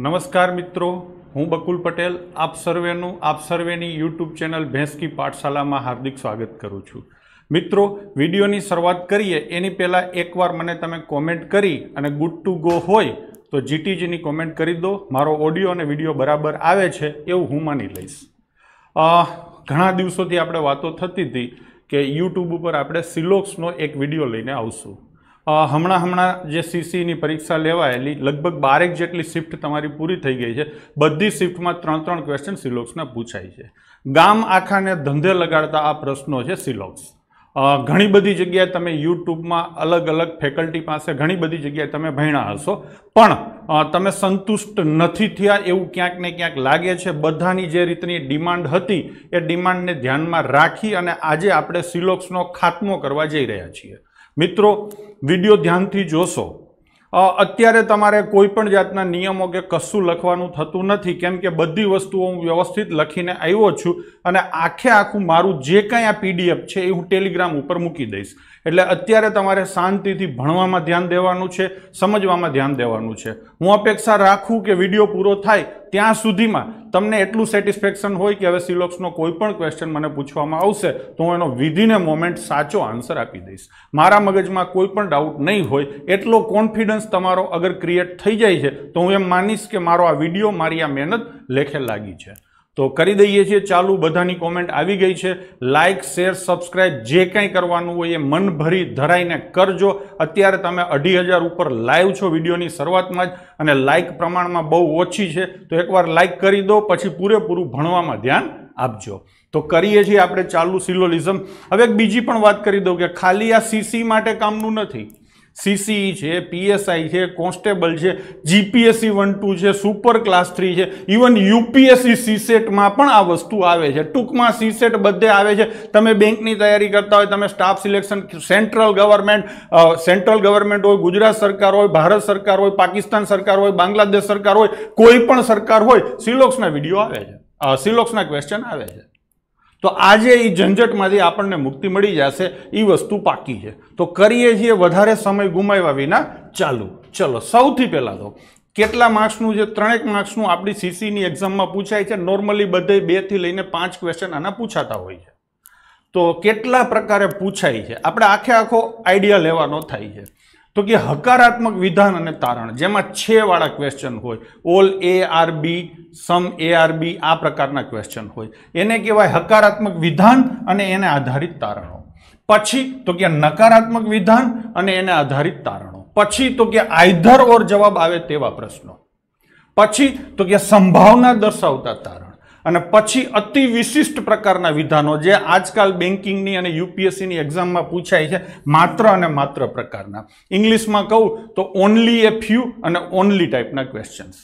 નમસ્કાર મિત્રો હું બકુલ પટેલ આપ સર્વેનું આપ સર્વેની યુટ્યુબ ચેનલ ભેંસકી પાઠશાલામાં હાર્દિક સ્વાગત કરું છું મિત્રો વિડીયોની શરૂઆત કરીએ એની પહેલાં એકવાર મને તમે કોમેન્ટ કરી અને ગુડ ટુ ગો હોય તો જીટીજીની કોમેન્ટ કરી દો મારો ઓડિયો અને વિડીયો બરાબર આવે છે એવું હું માની લઈશ ઘણા દિવસોથી આપણે વાતો થતી હતી કે યુટ્યુબ ઉપર આપણે સિલોક્સનો એક વિડીયો લઈને આવશું હમણાં હમણાં જે સીસીની e પરીક્ષા લેવાયેલી લગભગ બારેક જેટલી શિફ્ટ તમારી પૂરી થઈ ગઈ છે બધી શિફ્ટમાં ત્રણ ત્રણ ક્વેશ્ચન સિલોક્સના પૂછાય છે ગામ આખાને ધંધે લગાડતા આ પ્રશ્નો છે સિલોક્સ ઘણી બધી જગ્યાએ તમે યુટ્યુબમાં અલગ અલગ ફેકલ્ટી પાસે ઘણી બધી જગ્યાએ તમે ભણ્યા હશો પણ તમે સંતુષ્ટ નથી થયા એવું ક્યાંક ને ક્યાંક લાગે છે બધાની જે રીતની ડિમાન્ડ હતી એ ડિમાન્ડને ધ્યાનમાં રાખી અને આજે આપણે સિલોક્સનો ખાતમો કરવા જઈ રહ્યા છીએ મિત્રો વિડીયો ધ્યાનથી જોશો અત્યારે તમારે કોઈ પણ જાતના નિયમો કે કશું લખવાનું થતું નથી કેમ કે બધી વસ્તુઓ હું વ્યવસ્થિત લખીને આવ્યો છું અને આખે આખું મારું જે કાંઈ આ પીડીએફ છે એ હું ટેલિગ્રામ ઉપર મૂકી દઈશ એટલે અત્યારે તમારે શાંતિથી ભણવામાં ધ્યાન દેવાનું છે સમજવામાં ધ્યાન દેવાનું છે હું અપેક્ષા રાખું કે વિડીયો પૂરો થાય ત્યાં સુધીમાં તમને એટલું સેટિસ્ફેક્શન હોય કે હવે સિલોક્સનો કોઈ પણ ક્વેશ્ચન મને પૂછવામાં આવશે તો હું એનો વિધિને મોમેન્ટ સાચો આન્સર આપી દઈશ મારા મગજમાં કોઈ પણ ડાઉટ નહીં હોય એટલો કોન્ફિડન્સ તમારો અગર ક્રિએટ થઈ જાય છે તો હું એમ માનીશ કે મારો આ વિડીયો મારી આ મહેનત લેખે લાગી છે તો કરી દઈએ છીએ ચાલુ બધાની કોમેન્ટ આવી ગઈ છે લાઇક શેર સબસ્ક્રાઇબ જે કંઈ કરવાનું હોય એ મન ભરી ધરાઈને કરજો અત્યારે તમે અઢી હજાર ઉપર લાઈવ છો વિડીયોની શરૂઆતમાં જ અને લાઇક પ્રમાણમાં બહુ ઓછી છે તો એકવાર લાઇક કરી દો પછી પૂરેપૂરું ભણવામાં ધ્યાન આપજો તો કરીએ છીએ આપણે ચાલુ સિલોલિઝમ હવે બીજી પણ વાત કરી દઉં કે ખાલી આ સીસી માટે કામનું નથી સીસી e છે પીએસઆઈ છે કોન્સ્ટેબલ છે જીપીએસસી e વન ટુ છે સુપર ક્લાસ થ્રી છે ઇવન યુપીએસસી સીસેટમાં પણ આ વસ્તુ આવે છે ટૂંકમાં સીસેટ બધે આવે છે તમે બેંકની તૈયારી કરતા હોય તમે staff selection central government central government હોય ગુજરાત સરકાર હોય ભારત સરકાર હોય પાકિસ્તાન સરકાર હોય બાંગ્લાદેશ સરકાર હોય કોઈ પણ સરકાર હોય સિલોક્સના વિડીયો આવે છે સિલોક્સના ક્વેશ્ચન આવે છે તો આજે એ ઝંઝટમાંથી આપણને મુક્તિ મળી જશે એ વસ્તુ પાકી છે તો કરીએ છીએ વધારે સમય ગુમાવ્યા વિના ચાલુ ચલો સૌથી પહેલાં તો કેટલા માર્ક્સનું જે ત્રણેક માર્ક્સનું આપણી સીસીની એક્ઝામમાં પૂછાય છે નોર્મલી બધે બેથી લઈને પાંચ ક્વેશ્ચન આના પૂછાતા હોય છે તો કેટલા પ્રકારે પૂછાય છે આપણે આખે આખો આઈડિયા લેવાનો થાય છે તો કે હકારાત્મક વિધાન અને તારણ જેમાં છેવાળા ક્વેશ્ચન હોય all A are B some A are B આ પ્રકારના ક્વેશ્ચન હોય એને કહેવાય હકારાત્મક વિધાન અને એને આધારિત તારણો પછી તો કે નકારાત્મક વિધાન અને એને આધારિત તારણો પછી તો કે આઈધર ઓર જવાબ આવે તેવા પ્રશ્નો પછી તો કે સંભાવના દર્શાવતા તારણ અને પછી અતિ વિશિષ્ટ પ્રકારના વિધાનો જે આજકાલ બેન્કિંગની અને યુપીએસસીની એક્ઝામમાં પૂછાય છે માત્ર અને માત્ર પ્રકારના ઇંગ્લિશમાં કહું તો ઓનલી એ ફ્યુ અને ઓનલી ટાઈપના ક્વેશ્ચન્સ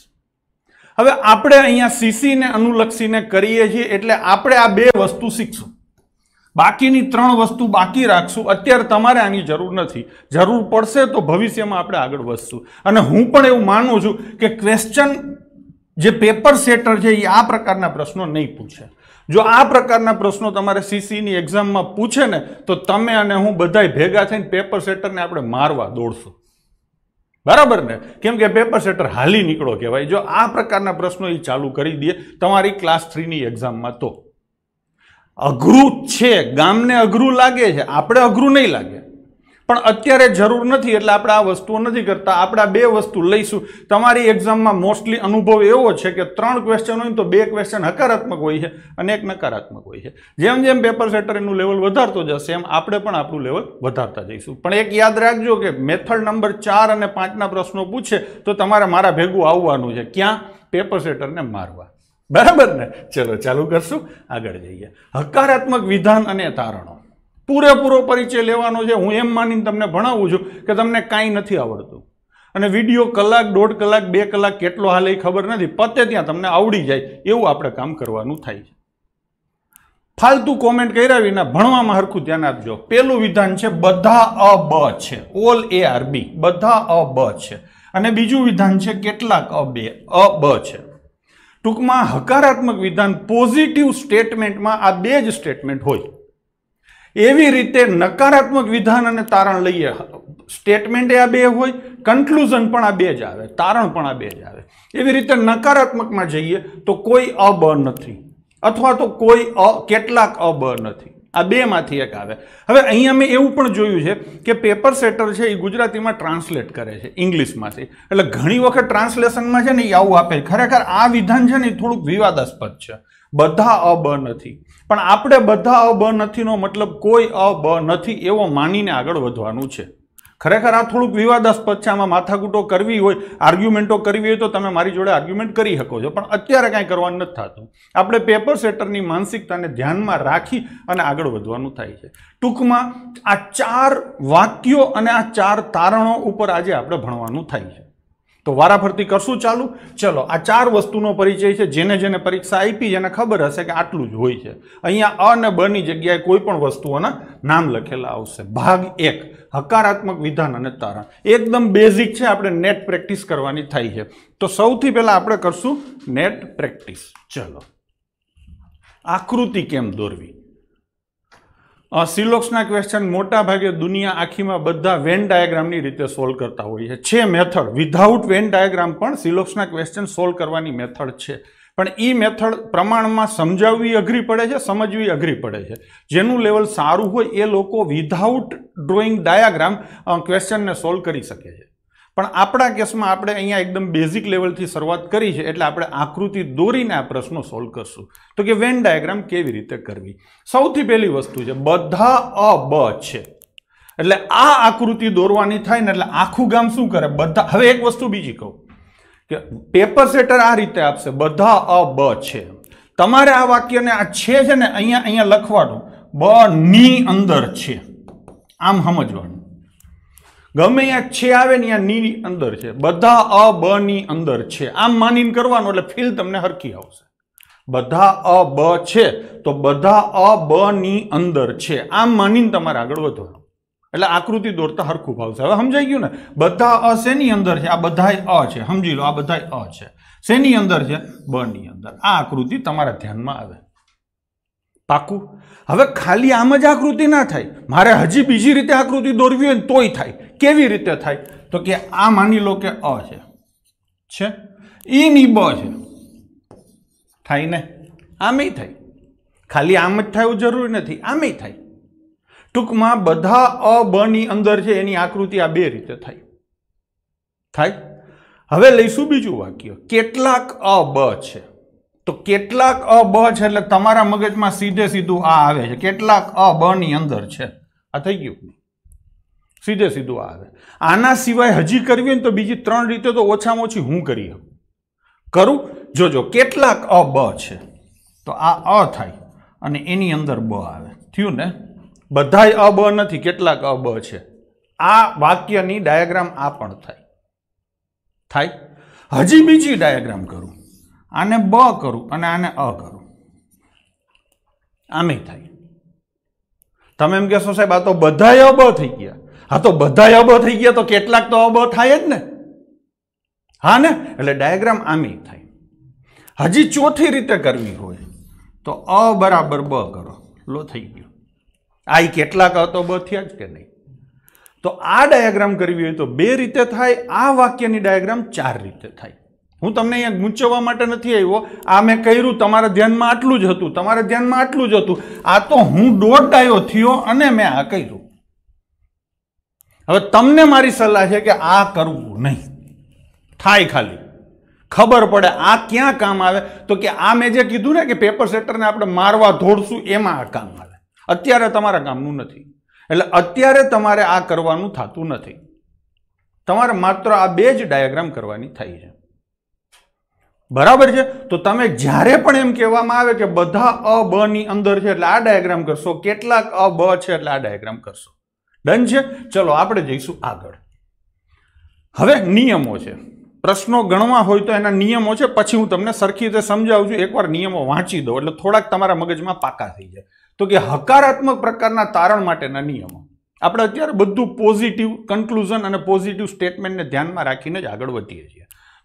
હવે આપણે અહીંયા સીસીને અનુલક્ષીને કરીએ છીએ એટલે આપણે આ બે વસ્તુ શીખશું બાકીની ત્રણ વસ્તુ બાકી રાખશું અત્યારે તમારે આની જરૂર નથી જરૂર પડશે તો ભવિષ્યમાં આપણે આગળ વધશું અને હું પણ એવું માનું છું કે ક્વેશ્ચન જે પેપર સેટર છે એ આ પ્રકારના પ્રશ્નો નહીં પૂછે જો આ પ્રકારના પ્રશ્નો તમારે સીસીની એક્ઝામમાં પૂછે ને તો તમે અને હું બધાય ભેગા થઈને પેપર સેટરને આપણે મારવા દોડશું બરાબર ને કેમ કે પેપર સેટર હાલી નીકળો કહેવાય જો આ પ્રકારના પ્રશ્નો એ ચાલુ કરી દઈએ તમારી ક્લાસ થ્રીની એક્ઝામમાં તો અઘરું છે ગામને અઘરું લાગે છે આપણે અઘરું નહીં લાગે પણ અત્યારે જરૂર નથી એટલે આપણે આ વસ્તુઓ નથી કરતા આપણે બે વસ્તુ લઈશું તમારી એક્ઝામમાં મોસ્ટલી અનુભવ એવો છે કે ત્રણ ક્વેશ્ચન હોય તો બે ક્વેશ્ચન હકારાત્મક હોય છે અને એક નકારાત્મક હોય છે જેમ જેમ પેપર સેટર એનું લેવલ વધારતો જશે એમ આપણે પણ આપણું લેવલ વધારતા જઈશું પણ એક યાદ રાખજો કે મેથડ નંબર ચાર અને પાંચના પ્રશ્નો પૂછે તો તમારે મારા ભેગું આવવાનું છે ક્યાં પેપર સેટરને મારવા બરાબર ને ચલો ચાલુ કરશું આગળ જઈએ હકારાત્મક વિધાન અને તારણો પૂરેપૂરો પરિચય લેવાનો છે હું એમ માનીને તમને ભણાવું છું કે તમને કાંઈ નથી આવડતું અને વિડીયો કલાક દોઢ કલાક બે કલાક કેટલો હાલે એ ખબર નથી પતે ત્યાં તમને આવડી જાય એવું આપણે કામ કરવાનું થાય છે ફાલતુ કોમેન્ટ કર્યા વિના ભણવામાં હરખું ધ્યાન આપજો પહેલું વિધાન છે બધા અ બ છે ઓલ એ આર બી બધા અ બ છે અને બીજું વિધાન છે કેટલાક અ બે અ બ છે ટૂંકમાં હકારાત્મક વિધાન પોઝિટિવ સ્ટેટમેન્ટમાં આ બે જ સ્ટેટમેન્ટ હોય એવી રીતે નકારાત્મક વિધાન અને તારણ લઈએ સ્ટેટમેન્ટ આ બે હોય કન્ક્લુઝન પણ આ બે જ આવે તારણ પણ આ બે જ આવે એવી રીતે નકારાત્મકમાં જઈએ તો કોઈ અબ નથી અથવા તો કોઈ અ કેટલાક અબ નથી આ બેમાંથી એક આવે હવે અહીંયા મેં એવું પણ જોયું છે કે પેપર સેટર છે એ ગુજરાતીમાં ટ્રાન્સલેટ કરે છે ઇંગ્લિશમાંથી એટલે ઘણી વખત ટ્રાન્સલેશનમાં છે ને એ આવું આપે ખરેખર આ વિધાન છે ને એ થોડુંક વિવાદાસ્પદ છે બધા અ બ નથી પણ આપણે બધા અ બ નથીનો મતલબ કોઈ અ બ નથી એવો માનીને આગળ વધવાનું છે ખરેખર આ થોડુંક વિવાદાસ્પદ છે આમાં માથાકૂટો કરવી હોય આર્ગ્યુમેન્ટો કરવી હોય તો તમે મારી જોડે આર્ગ્યુમેન્ટ કરી શકો છો પણ અત્યારે કાંઈ કરવાનું નથી થતું આપણે પેપર સેટરની માનસિકતાને ધ્યાનમાં રાખી અને આગળ વધવાનું થાય છે ટૂંકમાં આ ચાર વાક્યો અને આ ચાર તારણો ઉપર આજે આપણે ભણવાનું થાય છે તો વારાફરતી કરશું ચાલુ ચલો આ ચાર વસ્તુનો પરિચય છે જેને જેને પરીક્ષા આપી જેને ખબર હશે કે આટલું જ હોય છે અહીંયા અ અને બની જગ્યાએ કોઈ પણ વસ્તુઓના નામ લખેલા આવશે ભાગ એક હકારાત્મક વિધાન અને તારણ એકદમ બેઝિક છે આપણે નેટ પ્રેક્ટિસ કરવાની થાય છે તો સૌથી પહેલાં આપણે કરશું નેટ પ્રેક્ટિસ ચલો આકૃતિ કેમ દોરવી સિલોક્સના ક્વેશ્ચન મોટા ભાગે દુનિયા આખીમાં બધા વેન ડાયાગ્રામની રીતે સોલ્વ કરતા હોઈએ છે મેથડ વિધાઉટ વેન ડાયાગ્રામ પણ સિલોક્સના ક્વેશ્ચન સોલ્વ કરવાની મેથડ છે પણ એ મેથડ પ્રમાણમાં સમજાવવી અઘરી પડે છે સમજવી અઘરી પડે છે જેનું લેવલ સારું હોય એ લોકો વિધાઉટ ડ્રોઈંગ ડાયાગ્રામ ક્વેશ્ચનને સોલ્વ કરી શકે છે પણ આપણા કેસમાં આપણે અહીંયા એકદમ બેઝિક લેવલથી શરૂઆત કરી છે એટલે આપણે આકૃતિ દોરીને આ પ્રશ્નો સોલ્વ કરશું તો કે વેન ડાયાગ્રામ કેવી રીતે કરવી સૌથી પહેલી વસ્તુ છે બધા અ બ છે એટલે આ આકૃતિ દોરવાની થાય ને એટલે આખું ગામ શું કરે બધા હવે એક વસ્તુ બીજી કહું કે પેપર સેટર આ રીતે આપશે બધા અ બ છે તમારે આ વાક્યને આ છે ને અહીંયા અહીંયા લખવાનું બ ની અંદર છે આમ સમજવાનું ગમે અહીંયા છે આવે ને અહીંયા નીની અંદર છે બધા અ બ ની અંદર છે આમ માનીને કરવાનું એટલે ફીલ તમને હરખી આવશે બધા અ બ છે તો બધા અ બ ની અંદર છે આમ માનીને તમારે આગળ વધવાનું એટલે આકૃતિ દોરતા હરખું ભાવશે હવે સમજાઈ ગયું ને બધા અ શેની અંદર છે આ બધાય અ છે સમજી લો આ બધાય અ છે શેની અંદર છે બ ની અંદર આ આકૃતિ તમારા ધ્યાનમાં આવે પાકું હવે ખાલી આમ જ આકૃતિ ના થાય મારે હજી બીજી રીતે આકૃતિ દોરવી હોય તોય થાય કેવી રીતે થાય તો કે આ માની લો કે અ છે છે ઈ બ છે થાય ને આમેય થાય ખાલી આમ જ થયું જરૂરી નથી આમેય થાય ટૂંકમાં બધા અ બની અંદર છે એની આકૃતિ આ બે રીતે થાય થાય હવે લઈશું બીજું વાક્ય કેટલાક અ બ છે તો કેટલાક અબ છે એટલે તમારા મગજમાં સીધે સીધું આ આવે છે કેટલાક અબ ની અંદર છે આ થઈ ગયું સીધે સીધું આ આવે આના સિવાય હજી કરવી હોય તો બીજી ત્રણ રીતે તો ઓછામાં ઓછી હું કરી કરું જોજો કેટલાક અ બ છે તો આ અ થાય અને એની અંદર બ આવે થયું ને બધાય અ બ નથી કેટલાક અ બ છે આ વાક્યની ડાયાગ્રામ આ પણ થાય થાય હજી બીજી ડાયાગ્રામ કરું આને બ કરું અને આને અ કરું આમે થાય તમે એમ કહેશો સાહેબ આ તો બધાય અબ થઈ ગયા હા તો બધાય અબ થઈ ગયા તો કેટલાક તો અબ થાય જ ને હા ને એટલે ડાયાગ્રામ આમે થાય હજી ચોથી રીતે કરવી હોય તો અ બરાબર બ કરો લો થઈ ગયો આ કેટલાક અ તો બ થયા જ કે નહીં તો આ ડાયાગ્રામ કરવી હોય તો બે રીતે થાય આ વાક્યની ડાયાગ્રામ ચાર રીતે થાય હું તમને અહીંયા ગૂંચવવા માટે નથી આવ્યો આ મેં કર્યું તમારા ધ્યાનમાં આટલું જ હતું તમારા ધ્યાનમાં આટલું જ હતું આ તો હું દોઢ દોડાયો થયો અને મેં આ કર્યું હવે તમને મારી સલાહ છે કે આ કરવું નહીં થાય ખાલી ખબર પડે આ ક્યાં કામ આવે તો કે આ મેં જે કીધું ને કે પેપર સેટરને આપણે મારવા ધોડશું એમાં આ કામ આવે અત્યારે તમારા કામનું નથી એટલે અત્યારે તમારે આ કરવાનું થતું નથી તમારે માત્ર આ બે જ ડાયાગ્રામ કરવાની થાય છે બરાબર છે તો તમે જ્યારે પણ એમ કહેવામાં આવે કે બધા અ બ ની અંદર છે એટલે આ ડાયાગ્રામ કરશો કેટલાક અ બ છે એટલે આ ડાયાગ્રામ કરશો ડન છે ચલો આપણે જઈશું આગળ હવે નિયમો છે પ્રશ્નો ગણવા હોય તો એના નિયમો છે પછી હું તમને સરખી રીતે સમજાવું છું એકવાર નિયમો વાંચી દો એટલે થોડાક તમારા મગજમાં પાકા થઈ જાય તો કે હકારાત્મક પ્રકારના તારણ માટેના નિયમો આપણે અત્યારે બધું પોઝિટિવ કન્ક્લુઝન અને પોઝિટિવ સ્ટેટમેન્ટને ધ્યાનમાં રાખીને જ આગળ વધીએ છીએ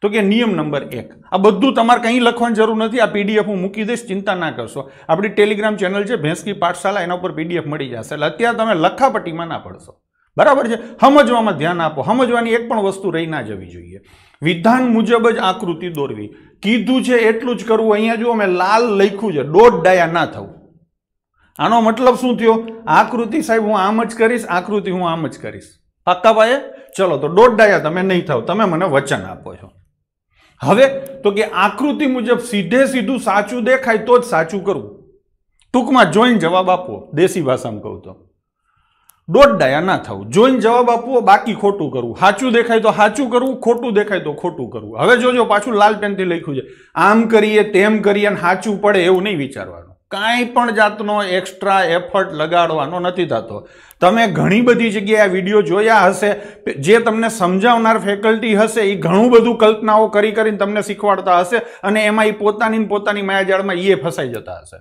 તો કે નિયમ નંબર એક આ બધું તમારે કંઈ લખવાની જરૂર નથી આ પીડીએફ હું મૂકી દઈશ ચિંતા ના કરશો આપણી ટેલિગ્રામ ચેનલ છે ભેંસકી પાઠશાળા એના ઉપર પીડીએફ મળી જશે એટલે અત્યારે તમે લખાપટ્ટીમાં ના પડશો બરાબર છે સમજવામાં ધ્યાન આપો સમજવાની એક પણ વસ્તુ રહી ના જવી જોઈએ વિધાન મુજબ જ આકૃતિ દોરવી કીધું છે એટલું જ કરવું અહીંયા જુઓ મેં લાલ લખ્યું છે દોઢ ડાયા ના થવું આનો મતલબ શું થયો આકૃતિ સાહેબ હું આમ જ કરીશ આકૃતિ હું આમ જ કરીશ પાક્કા ભાઈએ ચલો તો દોઢ ડાયા તમે નહીં થાવ તમે મને વચન આપો છો હવે તો કે આકૃતિ મુજબ સીધે સીધું સાચું દેખાય તો જ સાચું કરવું ટૂંકમાં જોઈન જવાબ આપવો દેશી ભાષામાં કહું તો દોઢ ડાયા ના થવું જોઈન જવાબ આપવો બાકી ખોટું કરવું સાચું દેખાય તો સાચું કરવું ખોટું દેખાય તો ખોટું કરવું હવે જોજો પાછું લાલ પેનથી લખ્યું છે આમ કરીએ તેમ કરીએ અને સાચું પડે એવું નહીં વિચારવાનું કાંઈ પણ જાતનો એક્સ્ટ્રા એફર્ટ લગાડવાનો નથી થતો તમે ઘણી બધી જગ્યાએ આ વિડીયો જોયા હશે જે તમને સમજાવનાર ફેકલ્ટી હશે એ ઘણું બધું કલ્પનાઓ કરી કરીને તમને શીખવાડતા હશે અને એમાં એ પોતાની પોતાની માયાજાળમાં એ ફસાઈ જતા હશે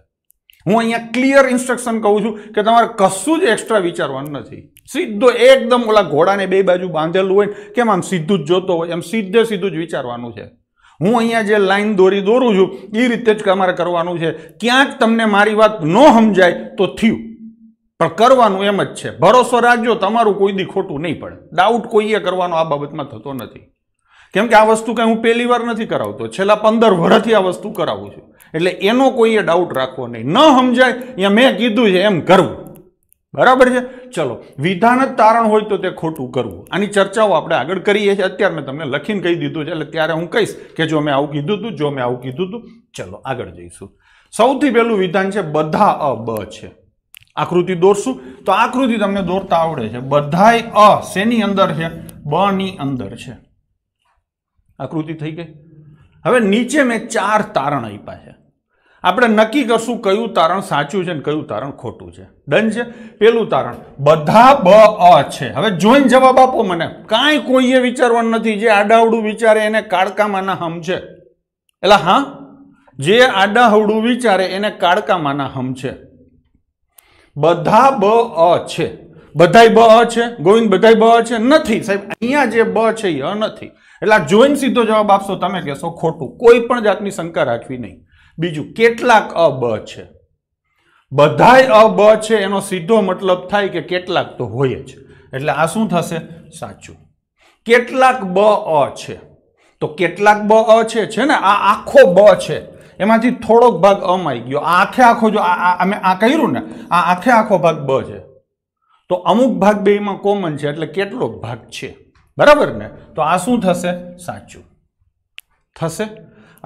હું અહીંયા ક્લિયર ઇન્સ્ટ્રક્શન કહું છું કે તમારે કશું જ એક્સ્ટ્રા વિચારવાનું નથી સીધો એકદમ ઓલા ઘોડાને બે બાજુ બાંધેલું હોય કેમ આમ સીધું જ જોતો હોય એમ સીધે સીધું જ વિચારવાનું છે હું અહીંયા જે લાઈન દોરી દોરું છું એ રીતે જ અમારે કરવાનું છે ક્યાંક તમને મારી વાત ન સમજાય તો થયું પણ કરવાનું એમ જ છે ભરોસો રાખજો તમારું કોઈ દી ખોટું નહીં પડે ડાઉટ કોઈએ કરવાનો આ બાબતમાં થતો નથી કેમ કે આ વસ્તુ કંઈ હું પહેલી વાર નથી કરાવતો છેલ્લા પંદર વર્ષથી આ વસ્તુ કરાવું છું એટલે એનો કોઈએ ડાઉટ રાખવો નહીં ન સમજાય અહીંયા મેં કીધું છે એમ કરવું બરાબર છે ચલો વિધાન જ તારણ હોય તો તે ખોટું કરવું આની ચર્ચાઓ આપણે આગળ કરીએ છીએ અત્યારે મેં તમને લખીને કહી દીધું છે એટલે ત્યારે હું કહીશ કે જો મેં આવું કીધું હતું જો મેં આવું કીધું હતું ચલો આગળ જઈશું સૌથી પહેલું વિધાન છે બધા અ બ છે આકૃતિ દોરશું તો આકૃતિ તમને દોરતા આવડે છે બધાય અ શેની અંદર છે બ ની અંદર છે આકૃતિ થઈ ગઈ હવે નીચે મેં ચાર તારણ આપ્યા છે આપણે નક્કી કરશું કયું તારણ સાચું છે ને કયું તારણ ખોટું છે ડન છે પેલું તારણ બધા બ અ છે હવે જોઈને જવાબ આપો મને કાંઈ કોઈએ વિચારવાનું નથી જે આડાવડું વિચારે એને કાળકામાંના હમ છે એટલે હા જે આડાહવડું વિચારે એને કાળકામાના હમ છે બધા બ અ છે બધાય બ અ છે ગોવિંદ બધાય બ અ છે નથી સાહેબ અહીંયા જે બ છે એ નથી એટલે આ જોઈને સીધો જવાબ આપશો તમે કહેશો ખોટું કોઈ પણ જાતની શંકા રાખવી નહીં બીજું કેટલાક અબ છે બધાય અબ છે એનો સીધો મતલબ થાય કે કેટલાક તો હોય જ એટલે આ શું થશે સાચું કેટલાક બ અ છે તો કેટલાક બ અ છે છે ને આ આખો બ છે એમાંથી થોડોક ભાગ અમ આવી ગયો આ આખે આખો જો અમે આ કહ્યું ને આ આખે આખો ભાગ બ છે તો અમુક ભાગ બે એમાં કોમન છે એટલે કેટલોક ભાગ છે બરાબર ને તો આ શું થશે સાચું થશે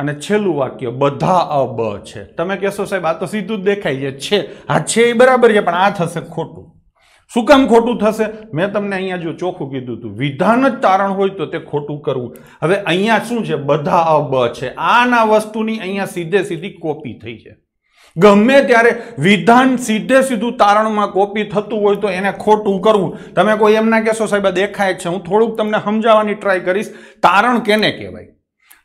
અને છેલ્લું વાક્ય બધા અબ છે તમે કહેશો સાહેબ આ તો સીધું જ દેખાય છે છે આ છે એ બરાબર છે પણ આ થશે ખોટું શું કામ ખોટું થશે મેં તમને અહીંયા જો ચોખ્ખું કીધું હતું વિધાન જ તારણ હોય તો તે ખોટું કરવું હવે અહીંયા શું છે બધા અબ છે આના વસ્તુની અહીંયા સીધે સીધી કોપી થઈ છે ગમે ત્યારે વિધાન સીધે સીધું તારણમાં કોપી થતું હોય તો એને ખોટું કરવું તમે કોઈ એમના કહેશો સાહેબ દેખાય છે હું થોડુંક તમને સમજાવવાની ટ્રાય કરીશ તારણ કેને કહેવાય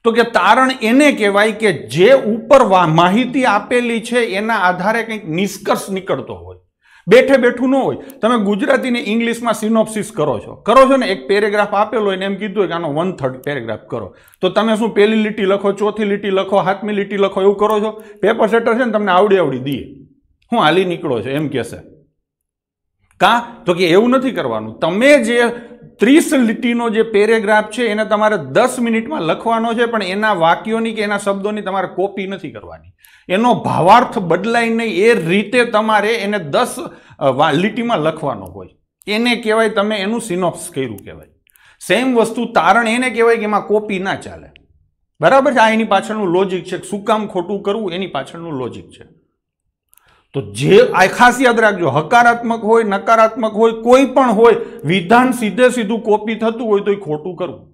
તો કે તારણ એને કહેવાય કે જે ઉપર માહિતી આપેલી છે એના આધારે કંઈક નિષ્કર્ષ નીકળતો હોય બેઠે બેઠું ન હોય તમે ગુજરાતીને ઇંગ્લિશમાં સિનોપ્સિસ કરો છો કરો છો ને એક પેરેગ્રાફ આપેલો હોય ને એમ કીધું કે આનો વન થર્ડ પેરેગ્રાફ કરો તો તમે શું પહેલી લીટી લખો ચોથી લીટી લખો હાથમી લીટી લખો એવું કરો છો પેપર સેટર છે ને તમને આવડી આવડી દઈએ હું હાલી નીકળો છો એમ કહેશે કા તો કે એવું નથી કરવાનું તમે જે ત્રીસ લીટીનો જે પેરેગ્રાફ છે એને તમારે દસ મિનિટમાં લખવાનો છે પણ એના વાક્યોની કે એના શબ્દોની તમારે કોપી નથી કરવાની એનો ભાવાર્થ બદલાય નહીં એ રીતે તમારે એને દસ લીટીમાં લખવાનો હોય એને કહેવાય તમે એનું સિનોપ્સ કર્યું કહેવાય સેમ વસ્તુ તારણ એને કહેવાય કે એમાં કોપી ના ચાલે બરાબર છે આ એની પાછળનું લોજિક છે શું કામ ખોટું કરવું એની પાછળનું લોજિક છે તો જે આ ખાસ યાદ રાખજો હકારાત્મક હોય નકારાત્મક હોય કોઈ પણ હોય વિધાન સીધે સીધું કોપી થતું હોય તો એ ખોટું કરવું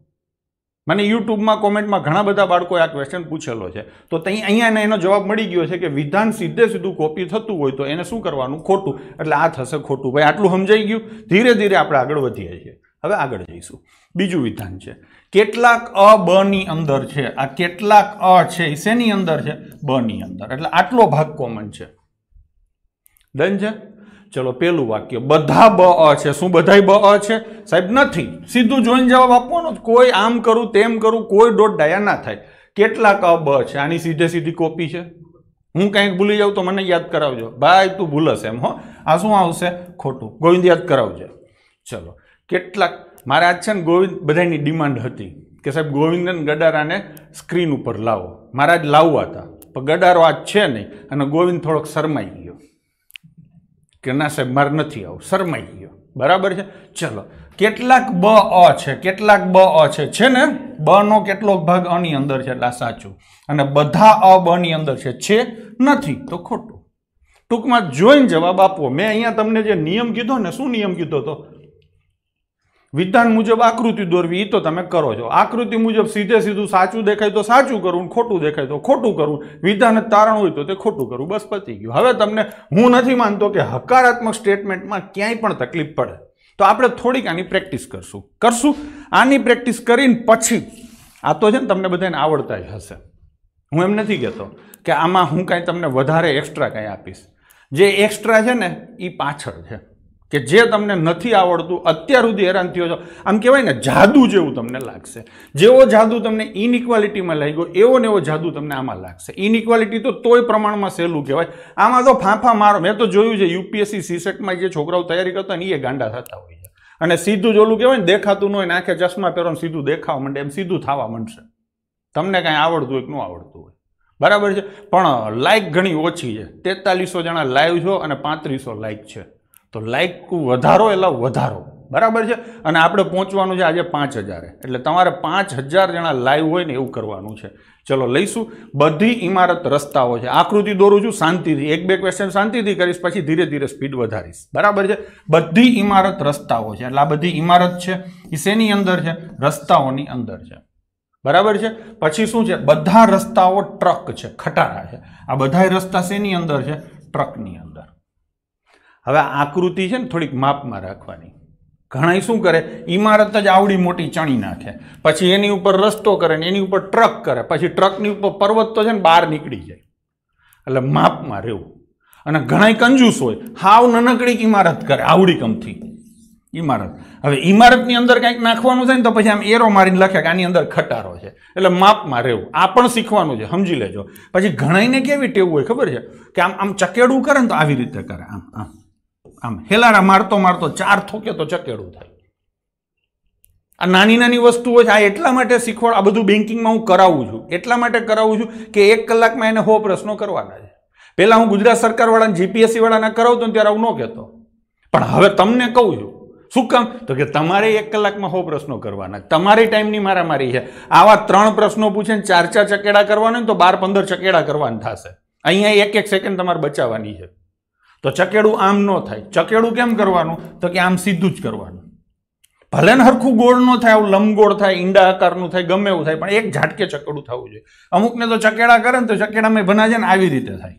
મને યુટ્યુબમાં કોમેન્ટમાં ઘણા બધા બાળકોએ આ ક્વેશ્ચન પૂછેલો છે તો ત્યાં અહીંયા એનો જવાબ મળી ગયો છે કે વિધાન સીધે સીધું કોપી થતું હોય તો એને શું કરવાનું ખોટું એટલે આ થશે ખોટું ભાઈ આટલું સમજાઈ ગયું ધીરે ધીરે આપણે આગળ વધીએ છીએ હવે આગળ જઈશું બીજું વિધાન છે કેટલાક અ બ ની અંદર છે આ કેટલાક અ છે એ શેની અંદર છે બ ની અંદર એટલે આટલો ભાગ કોમન છે ડન છે ચલો પહેલું વાક્ય બધા બ અ છે શું બધાય બ અ છે સાહેબ નથી સીધું જોઈને જવાબ આપવાનો કોઈ આમ કરું તેમ કરું કોઈ ડોટ ડાયા ના થાય કેટલાક અ બ છે આની સીધે સીધી કોપી છે હું કંઈક ભૂલી જાઉં તો મને યાદ કરાવજો ભાઈ તું ભૂલસ એમ હો આ શું આવશે ખોટું ગોવિંદ યાદ કરાવજો ચલો કેટલાક મારે આજ છે ને ગોવિંદ બધાની ડિમાન્ડ હતી કે સાહેબ ગોવિંદન ગડારાને સ્ક્રીન ઉપર લાવો મારા જ લાવવા હતા પણ ગડારો આજ છે નહીં અને ગોવિંદ થોડોક શરમાઈ ગયો કે ના સાહેબ મારે નથી આવું શરમાઈ ગયો બરાબર છે ચલો કેટલાક બ અ છે કેટલાક બ અ છે છે ને બ નો કેટલોક ભાગ અની અંદર છે એટલે સાચું અને બધા અ બ ની અંદર છે છે નથી તો ખોટું ટૂંકમાં જોઈને જવાબ આપો મેં અહીંયા તમને જે નિયમ કીધો ને શું નિયમ કીધો હતો વિધાન મુજબ આકૃતિ દોરવી એ તો તમે કરો છો આકૃતિ મુજબ સીધે સીધું સાચું દેખાય તો સાચું કરવું ખોટું દેખાય તો ખોટું કરવું વિધાન તારણ હોય તો તે ખોટું કરવું બસ પતી ગયું હવે તમને હું નથી માનતો કે હકારાત્મક સ્ટેટમેન્ટમાં ક્યાંય પણ તકલીફ પડે તો આપણે થોડીક આની પ્રેક્ટિસ કરશું કરશું આની પ્રેક્ટિસ કરીને પછી આ તો છે ને તમને બધાને આવડતા જ હશે હું એમ નથી કહેતો કે આમાં હું કાંઈ તમને વધારે એક્સ્ટ્રા કાંઈ આપીશ જે એક્સ્ટ્રા છે ને એ પાછળ છે કે જે તમને નથી આવડતું અત્યાર સુધી હેરાન થયો છો આમ કહેવાય ને જાદુ જેવું તમને લાગશે જેવો જાદુ તમને ઇનઇક્વાલિટીમાં લાગ્યો એવો ને એવો જાદુ તમને આમાં લાગશે ઇનઇક્વાલિટી તો તોય પ્રમાણમાં સહેલું કહેવાય આમાં તો ફાંફા મારો મેં તો જોયું છે યુપીએસસી સીસેટમાં જે છોકરાઓ તૈયારી કરતા ને એ ગાંડા થતા હોય છે અને સીધું જોલું કહેવાય ને દેખાતું ન હોય ને આંખે ચશ્મા પહેરો સીધું દેખાવા માંડે એમ સીધું થવા માંડશે તમને કાંઈ આવડતું હોય કે ન આવડતું હોય બરાબર છે પણ લાઇક ઘણી ઓછી છે તેતાલીસો જણા લાઈવ છો અને પાંત્રીસો લાઇક છે તો લાઇક વધારો એટલે વધારો બરાબર છે અને આપણે પહોંચવાનું છે આજે પાંચ હજારે એટલે તમારે પાંચ હજાર જણા લાઈવ હોય ને એવું કરવાનું છે ચલો લઈશું બધી ઇમારત રસ્તાઓ છે આકૃતિ દોરું છું શાંતિથી એક બે ક્વેશ્ચન શાંતિથી કરીશ પછી ધીરે ધીરે સ્પીડ વધારીશ બરાબર છે બધી ઇમારત રસ્તાઓ છે એટલે આ બધી ઇમારત છે એ શેની અંદર છે રસ્તાઓની અંદર છે બરાબર છે પછી શું છે બધા રસ્તાઓ ટ્રક છે ખટારા છે આ બધા રસ્તા શેની અંદર છે ટ્રકની અંદર હવે આકૃતિ છે ને થોડીક માપમાં રાખવાની ઘણા શું કરે ઇમારત જ આવડી મોટી ચણી નાખે પછી એની ઉપર રસ્તો કરે ને એની ઉપર ટ્રક કરે પછી ટ્રકની ઉપર પર્વત તો છે ને બહાર નીકળી જાય એટલે માપમાં રહેવું અને ઘણા કંજૂસ હોય હાવ નાનકડી ઇમારત કરે આવડી કમથી ઇમારત હવે ઇમારતની અંદર કંઈક નાખવાનું છે ને તો પછી આમ એરો મારીને લખે કે આની અંદર ખટારો છે એટલે માપમાં રહેવું આ પણ શીખવાનું છે સમજી લેજો પછી ઘણાઈને કેવી ટેવું હોય ખબર છે કે આમ આમ ચકેડું કરે ને તો આવી રીતે કરે આમ આમ આમ હેલારા મારતો મારતો ચાર થોકે તો ચકેડું થાય આ નાની નાની વસ્તુઓ છે આ એટલા માટે શીખવાડ આ બધું બેન્કિંગમાં હું કરાવું છું એટલા માટે કરાવું છું કે એક કલાકમાં એને હો પ્રશ્નો કરવાના છે પહેલાં હું ગુજરાત સરકારવાળાને જીપીએસસીવાળાને કરાવતો ને ત્યારે હું ન કહેતો પણ હવે તમને કહું છું શું કામ તો કે તમારે એક કલાકમાં હો પ્રશ્નો કરવાના તમારી ટાઈમની મારામારી છે આવા ત્રણ પ્રશ્નો પૂછે ને ચાર ચાર ચકેડા કરવાના તો બાર પંદર ચકેડા કરવાના થશે અહીંયા એક એક સેકન્ડ તમારે બચાવવાની છે તો ચકેડું આમ ન થાય ચકેડું કેમ કરવાનું તો કે આમ સીધું જ કરવાનું ભલે ને હરખું ગોળ ન થાય આવું લંબગોળ થાય ઈંડા આકારનું થાય ગમે એવું થાય પણ એક ઝાટકે ચકડું થવું જોઈએ અમુકને તો ચકેડા કરે ને તો ચકેડામાં બના છે ને આવી રીતે થાય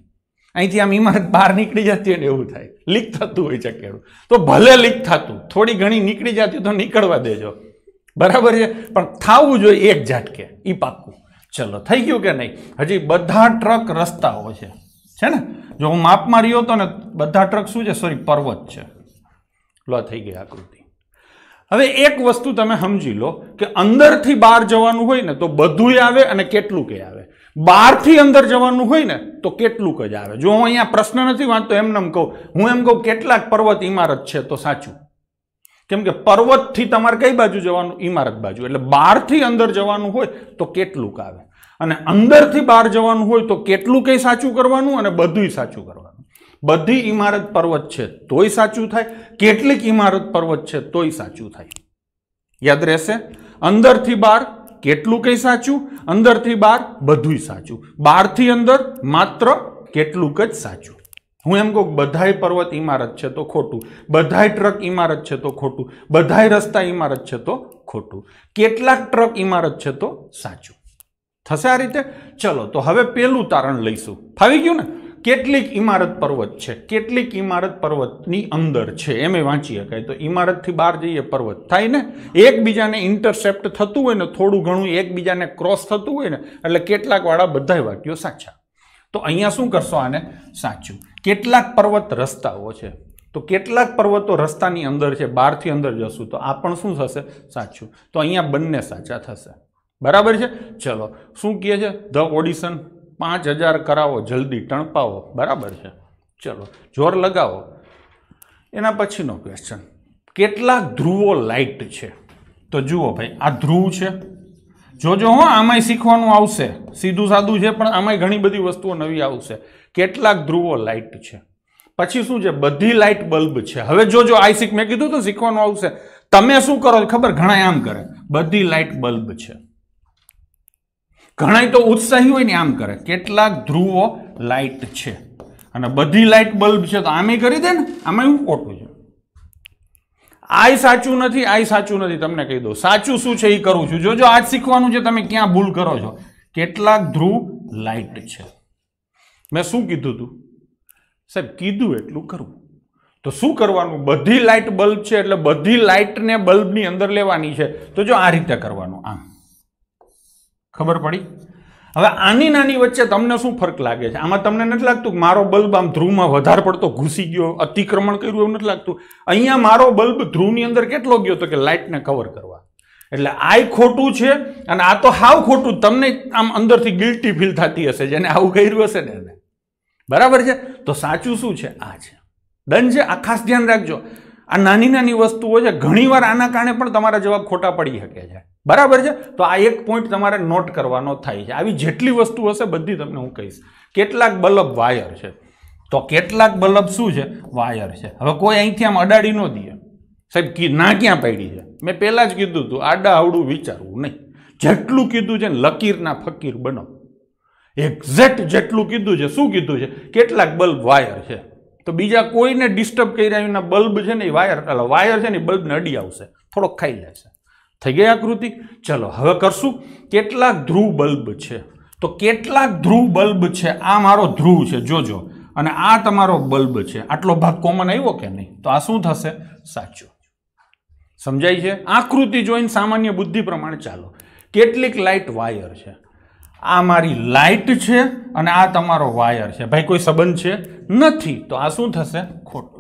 અહીંથી આમ ઇમારત બહાર નીકળી જતી હોય ને એવું થાય લીક થતું હોય ચકેડું તો ભલે લીક થતું થોડી ઘણી નીકળી જતી તો નીકળવા દેજો બરાબર છે પણ થવું જોઈએ એક ઝાટકે એ પાક્કું ચલો થઈ ગયું કે નહીં હજી બધા ટ્રક રસ્તાઓ છે છે ને જો હું માપમાં રહ્યો હતો ને બધા ટ્રક શું છે સોરી પર્વત છે લો થઈ ગઈ આકૃતિ હવે એક વસ્તુ તમે સમજી લો કે અંદરથી બહાર જવાનું હોય ને તો બધું આવે અને કેટલુંક આવે બહારથી અંદર જવાનું હોય ને તો કેટલુંક જ આવે જો હું અહીંયા પ્રશ્ન નથી વાંચતો એમને એમ કહું હું એમ કહું કેટલાક પર્વત ઇમારત છે તો સાચું કેમ કે પર્વતથી તમારે કઈ બાજુ જવાનું ઇમારત બાજુ એટલે બહારથી અંદર જવાનું હોય તો કેટલુંક આવે અને અંદરથી બહાર જવાનું હોય તો કેટલું કંઈ સાચું કરવાનું અને બધુંય સાચું કરવાનું બધી ઇમારત પર્વત છે તોય સાચું થાય કેટલીક ઇમારત પર્વત છે તોય સાચું થાય યાદ રહેશે અંદરથી બહાર કેટલું કંઈ સાચું અંદરથી બહાર બધુંય સાચું બહારથી અંદર માત્ર કેટલુંક જ સાચું હું એમ કહું બધાય પર્વત ઇમારત છે તો ખોટું બધાય ટ્રક ઇમારત છે તો ખોટું બધાય રસ્તા ઇમારત છે તો ખોટું કેટલાક ટ્રક ઇમારત છે તો સાચું થશે આ રીતે ચલો તો હવે પહેલું તારણ લઈશું ફાવી ગયું ને કેટલીક ઇમારત પર્વત છે કેટલીક ઇમારત પર્વતની અંદર છે એમ એ વાંચી શકાય તો ઇમારતથી બહાર જઈએ પર્વત થાય ને એકબીજાને ઇન્ટરસેપ્ટ થતું હોય ને થોડું ઘણું એકબીજાને ક્રોસ થતું હોય ને એટલે કેટલાક વાળા બધા વાક્યો સાચા તો અહીંયા શું કરશો આને સાચું કેટલાક પર્વત રસ્તાઓ છે તો કેટલાક પર્વતો રસ્તાની અંદર છે બહારથી અંદર જશું તો આ પણ શું થશે સાચું તો અહીંયા બંને સાચા થશે બરાબર છે ચલો શું કહે છે ધ ઓડિશન પાંચ હજાર કરાવો જલ્દી ટણપાવો બરાબર છે ચલો જોર લગાવો એના પછીનો ક્વેશ્ચન કેટલા ધ્રુવો લાઇટ છે તો જુઓ ભાઈ આ ધ્રુવ છે જોજો હો આમાંય શીખવાનું આવશે સીધું સાદું છે પણ આમાંય ઘણી બધી વસ્તુઓ નવી આવશે કેટલાક ધ્રુવો લાઇટ છે પછી શું છે બધી લાઇટ બલ્બ છે હવે જોજો આઈસિક મેં કીધું તો શીખવાનું આવશે તમે શું કરો ખબર ઘણા આમ કરે બધી લાઇટ બલ્બ છે ઘણા તો ઉત્સાહી હોય ને આમ કરે કેટલાક ધ્રુવો લાઇટ છે અને બધી લાઇટ બલ્બ છે તો આમે કરી દે ને આમાં એવું ખોટું છે આય સાચું નથી આય સાચું નથી તમને કહી દઉં સાચું શું છે એ કરું છું જોજો આજ શીખવાનું છે તમે ક્યાં ભૂલ કરો છો કેટલાક ધ્રુવ લાઇટ છે મેં શું કીધું તું સાહેબ કીધું એટલું કરવું તો શું કરવાનું બધી લાઇટ બલ્બ છે એટલે બધી લાઇટને બલ્બની અંદર લેવાની છે તો જો આ રીતે કરવાનું આમ ખબર પડી હવે આની નાની વચ્ચે તમને શું ફરક લાગે છે આમાં તમને નથી લાગતું કે મારો બલ્બ આમ ધ્રુવમાં વધારે પડતો ઘૂસી ગયો અતિક્રમણ કર્યું એવું નથી લાગતું અહીંયા મારો બલ્બ ધ્રુવની અંદર કેટલો ગયો તો કે લાઇટને કવર કરવા એટલે આય ખોટું છે અને આ તો હાવ ખોટું તમને આમ અંદરથી ગિલ્ટી ફીલ થતી હશે જેને આવું કર્યું હશે ને એને બરાબર છે તો સાચું શું છે આ છે દંડ છે આ ખાસ ધ્યાન રાખજો આ નાની નાની વસ્તુઓ છે ઘણીવાર આના કારણે પણ તમારા જવાબ ખોટા પડી શકે છે બરાબર છે તો આ એક પોઈન્ટ તમારે નોટ કરવાનો થાય છે આવી જેટલી વસ્તુ હશે બધી તમને હું કહીશ કેટલાક બલ્બ વાયર છે તો કેટલાક બલ્બ શું છે વાયર છે હવે કોઈ અહીંથી આમ અડાડી ન દે સાહેબ ના ક્યાં પાડી છે મેં પહેલાં જ કીધું હતું આડા આવડું વિચારવું નહીં જેટલું કીધું છે ને લકીરના ફકીર બનો એક્ઝેક્ટ જેટલું કીધું છે શું કીધું છે કેટલાક બલ્બ વાયર છે તો બીજા કોઈને ડિસ્ટર્બ કરી રહ્યું વિના બલ્બ છે ને એ વાયર વાયર છે ને એ બલ્બને અડી આવશે થોડોક ખાઈ લેશે થઈ ગઈ આકૃતિ ચલો હવે કરશું કેટલાક ધ્રુવ બલ્બ છે તો કેટલાક ધ્રુવ બલ્બ છે આ મારો ધ્રુવ છે જોજો અને આ તમારો બલ્બ છે આટલો ભાગ કોમન આવ્યો કે નહીં તો આ શું થશે સાચું સમજાય છે આકૃતિ જોઈને સામાન્ય બુદ્ધિ પ્રમાણે ચાલો કેટલીક લાઇટ વાયર છે આ મારી લાઇટ છે અને આ તમારો વાયર છે ભાઈ કોઈ સંબંધ છે નથી તો આ શું થશે ખોટું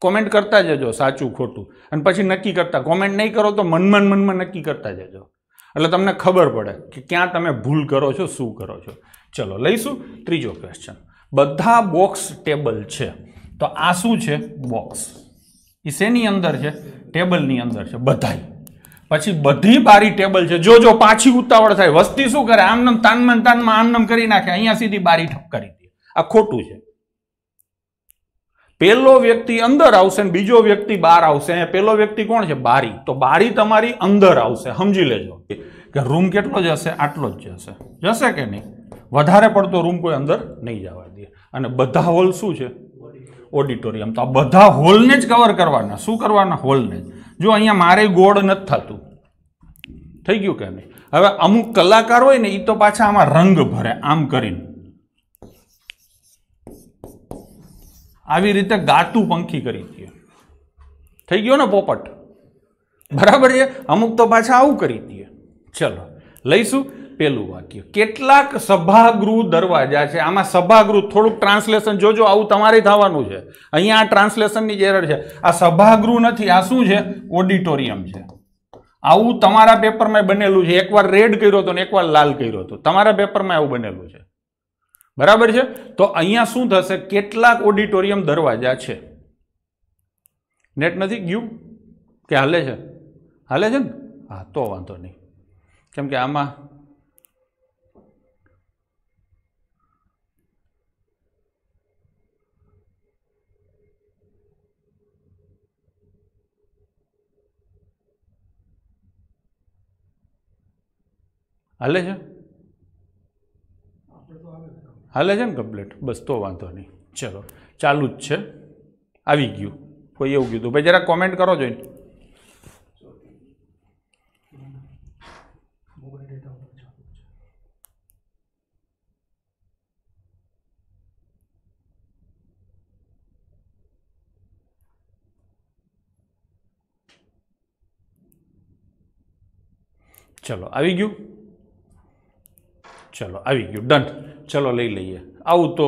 કોમેન્ટ કરતા જજો સાચું ખોટું અને પછી નક્કી કરતા કોમેન્ટ નહીં કરો તો મનમાં મનમાં નક્કી કરતા જજો એટલે તમને ખબર પડે કે ક્યાં તમે ભૂલ કરો છો શું કરો છો ચલો લઈશું ત્રીજો ક્વેશ્ચન બધા બોક્સ ટેબલ છે તો આ શું છે બોક્સ એ શેની અંદર છે ટેબલની અંદર છે બધાય પછી બધી બારી ટેબલ છે જો જો પાછી ઉતાવળ થાય વસ્તી શું કરે આમનમ તાનમાં તાનમાં આમનમ કરી નાખે અહીંયા સીધી બારી ઠપ કરી દે આ ખોટું છે પહેલો વ્યક્તિ અંદર આવશે ને બીજો વ્યક્તિ બહાર આવશે અહીંયા પહેલો વ્યક્તિ કોણ છે બારી તો બારી તમારી અંદર આવશે સમજી લેજો કે રૂમ કેટલો જશે આટલો જ જશે જશે કે નહીં વધારે પડતો રૂમ કોઈ અંદર નહીં જવા દે અને બધા હોલ શું છે ઓડિટોરિયમ તો આ બધા હોલને જ કવર કરવાના શું કરવાના હોલને જ જો અહીંયા મારે ગોળ નથી થતું થઈ ગયું કે નહીં હવે અમુક કલાકાર હોય ને એ તો પાછા આમાં રંગ ભરે આમ કરીને આવી રીતે ગાતું પંખી કરી હતી થઈ ગયો ને પોપટ બરાબર છે અમુક તો પાછા આવું કરી દઈએ ચલો લઈશું પેલું વાક્ય કેટલાક સભાગૃહ દરવાજા છે આમાં સભાગૃહ થોડુંક ટ્રાન્સલેશન જોજો આવું તમારે થવાનું છે અહીંયા આ ટ્રાન્સલેશનની જ છે આ સભાગૃહ નથી આ શું છે ઓડિટોરિયમ છે આવું તમારા પેપરમાં બનેલું છે એકવાર રેડ કર્યો હતો ને એકવાર લાલ કર્યો હતો તમારા પેપરમાં આવું બનેલું છે બરાબર છે તો અહીંયા શું થશે કેટલાક ઓડિટોરિયમ દરવાજા છે નેટ નથી ગયું કે હાલે છે હાલે છે ને હા તો વાંધો નહીં કેમ કે આમાં હાલે છે હાલે છે ને કમ્પ્લેટ બસ તો વાંધો નહીં ચલો ચાલુ જ છે આવી ગયું કોઈ એવું કીધું ભાઈ જરા કોમેન્ટ કરો જોઈને ચલો આવી ગયું ચલો આવી ગયું ડન ચલો લઈ લઈએ આવું તો